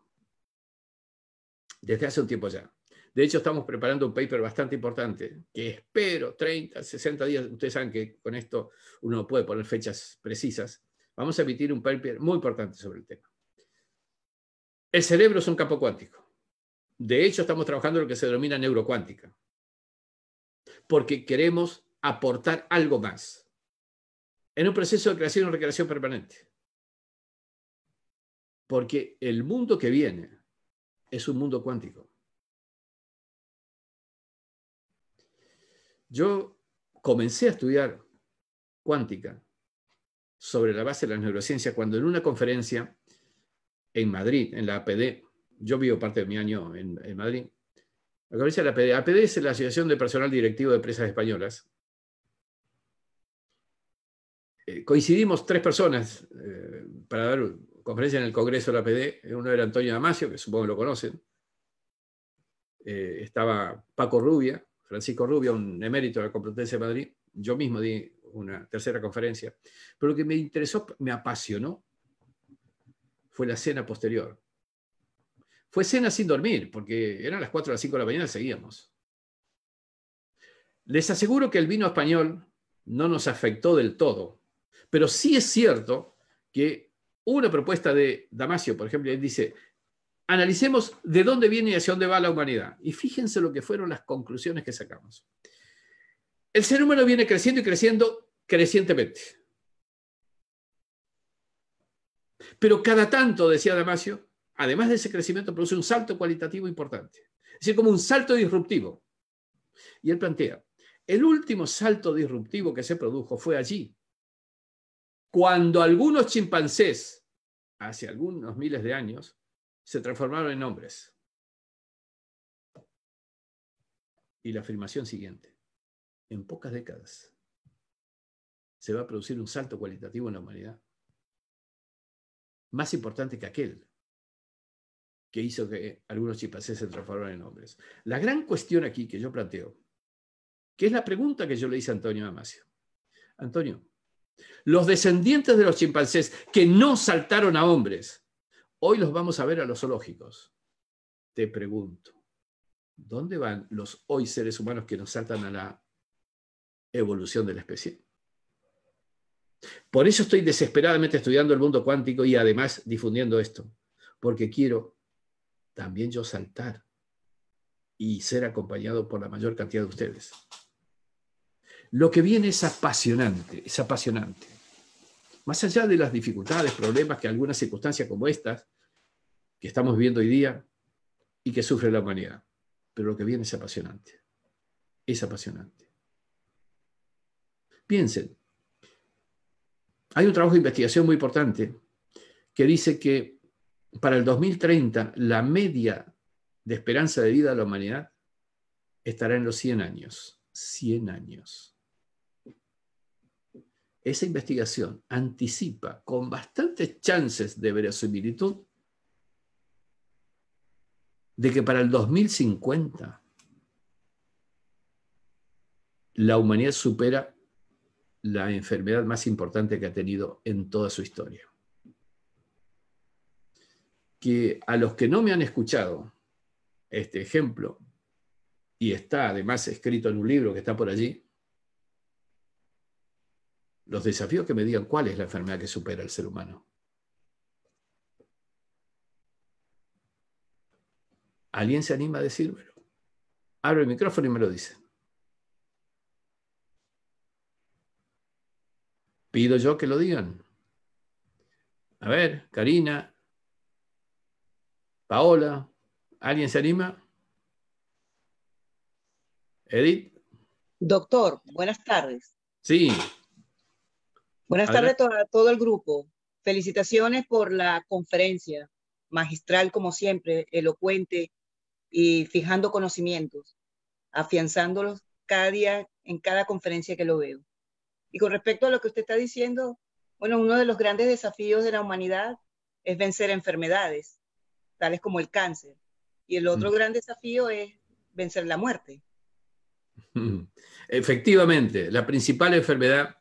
desde hace un tiempo ya. De hecho, estamos preparando un paper bastante importante que espero 30, 60 días. Ustedes saben que con esto uno puede poner fechas precisas. Vamos a emitir un paper muy importante sobre el tema. El cerebro es un campo cuántico. De hecho, estamos trabajando en lo que se denomina neurocuántica, porque queremos aportar algo más en un proceso de creación y recreación permanente. Porque el mundo que viene es un mundo cuántico. Yo comencé a estudiar cuántica sobre la base de la neurociencia cuando en una conferencia en Madrid, en la APD, yo vivo parte de mi año en, Madrid, la conferencia de la APD, APD es la Asociación de Personal Directivo de Empresas Españolas, eh, coincidimos tres personas eh, para dar conferencia en el Congreso de la PD, uno era Antonio Damasio, que supongo que lo conocen, eh, estaba Paco Rubia, Francisco Rubia, un emérito de la Complutense de Madrid, yo mismo di una tercera conferencia, pero lo que me interesó, me apasionó, fue la cena posterior. Fue cena sin dormir, porque eran las 4 o las 5 de la mañana, y seguíamos. Les aseguro que el vino español no nos afectó del todo, pero sí es cierto que una propuesta de Damasio, por ejemplo, él dice, analicemos de dónde viene y hacia dónde va la humanidad. Y fíjense lo que fueron las conclusiones que sacamos. El ser humano viene creciendo y creciendo crecientemente. Pero cada tanto, decía Damasio, además de ese crecimiento, produce un salto cualitativo importante. Es decir, como un salto disruptivo. Y él plantea, el último salto disruptivo que se produjo fue allí, cuando algunos chimpancés, hace algunos miles de años, se transformaron en hombres. Y la afirmación siguiente, en pocas décadas se va a producir un salto cualitativo en la humanidad, más importante que aquel que hizo que algunos chimpancés se transformaran en hombres. La gran cuestión aquí que yo planteo, que es la pregunta que yo le hice a Antonio Damasio. Antonio, los descendientes de los chimpancés que no saltaron a hombres, hoy los vamos a ver a los zoológicos. Te pregunto, ¿dónde van los hoy seres humanos que nos saltan a la evolución de la especie? Por eso estoy desesperadamente estudiando el mundo cuántico y además difundiendo esto, porque quiero también yo saltar y ser acompañado por la mayor cantidad de ustedes. Lo que viene es apasionante, es apasionante. Más allá de las dificultades, problemas que algunas circunstancias como estas, que estamos viviendo hoy día y que sufre la humanidad, pero lo que viene es apasionante, es apasionante. Piensen, hay un trabajo de investigación muy importante que dice que para el 2030 la media de esperanza de vida de la humanidad estará en los 100 años. 100 años esa investigación anticipa con bastantes chances de verosimilitud de que para el 2050 la humanidad supera la enfermedad más importante que ha tenido en toda su historia. Que a los que no me han escuchado este ejemplo, y está además escrito en un libro que está por allí, los desafíos que me digan cuál es la enfermedad que supera el ser humano. ¿Alguien se anima a decírmelo? Abro el micrófono y me lo dice. Pido yo que lo digan. A ver, Karina, Paola, ¿alguien se anima? Edith. Doctor, buenas tardes. Sí, Buenas tardes a todo el grupo. Felicitaciones por la conferencia, magistral como siempre, elocuente y fijando conocimientos, afianzándolos cada día en cada conferencia que lo veo. Y con respecto a lo que usted está diciendo, bueno, uno de los grandes desafíos de la humanidad es vencer enfermedades, tales como el cáncer. Y el otro mm. gran desafío es vencer la muerte. *laughs* Efectivamente, la principal enfermedad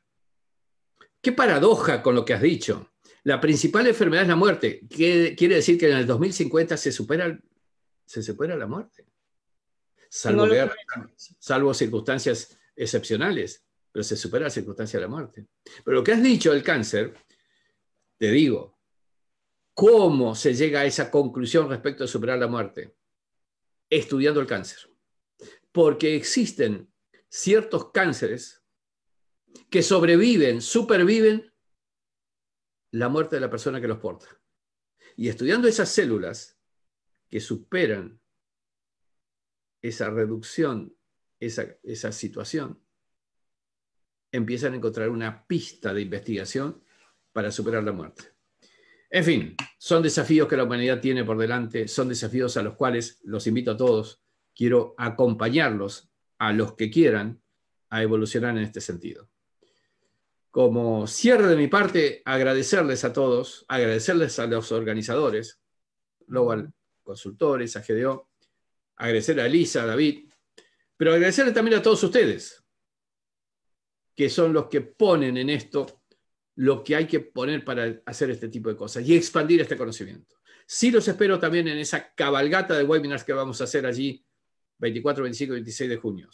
Qué paradoja con lo que has dicho. La principal enfermedad es la muerte. ¿Qué quiere decir que en el 2050 se supera, se la muerte. Salvo, salvo circunstancias excepcionales, pero se supera la circunstancia de la muerte. Pero lo que has dicho del cáncer, te digo, ¿cómo se llega a esa conclusión respecto a superar la muerte? Estudiando el cáncer. Porque existen ciertos cánceres que sobreviven, superviven la muerte de la persona que los porta. Y estudiando esas células que superan esa reducción, esa, situación, empiezan a encontrar una pista de investigación para superar la muerte. En fin, son desafíos que la humanidad tiene por delante, son desafíos a los cuales los invito a todos, quiero acompañarlos, a los que quieran, a evolucionar en este sentido como cierre de mi parte, agradecerles a todos, agradecerles a los organizadores, Global Consultores, a GDO, agradecer a Lisa, a David, pero agradecerle también a todos ustedes, que son los que ponen en esto lo que hay que poner para hacer este tipo de cosas y expandir este conocimiento. Sí los espero también en esa cabalgata de webinars que vamos a hacer allí 24, 25, 26 de junio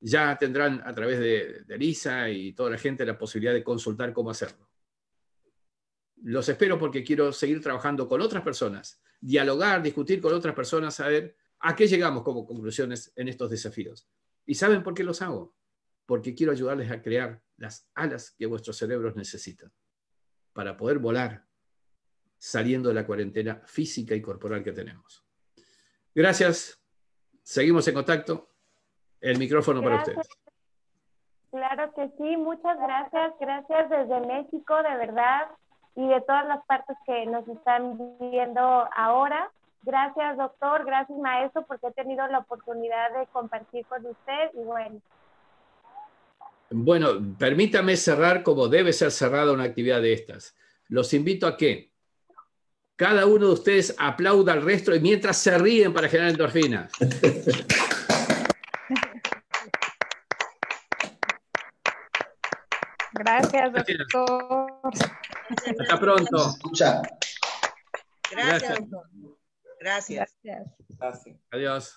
ya tendrán a través de, de Lisa y toda la gente la posibilidad de consultar cómo hacerlo. Los espero porque quiero seguir trabajando con otras personas, dialogar, discutir con otras personas, saber a qué llegamos como conclusiones en estos desafíos. ¿Y saben por qué los hago? Porque quiero ayudarles a crear las alas que vuestros cerebros necesitan para poder volar saliendo de la cuarentena física y corporal que tenemos. Gracias. Seguimos en contacto. El micrófono para usted. Claro que sí, muchas gracias, gracias desde México, de verdad, y de todas las partes que nos están viendo ahora. Gracias, doctor, gracias, maestro, porque he tenido la oportunidad de compartir con usted y bueno. Bueno, permítame cerrar como debe ser cerrada una actividad de estas. Los invito a que cada uno de ustedes aplauda al resto y mientras se ríen para generar endorfina. *laughs* Gracias, doctor. Hasta pronto. Gracias, doctor. Gracias. Gracias. Gracias. Adiós.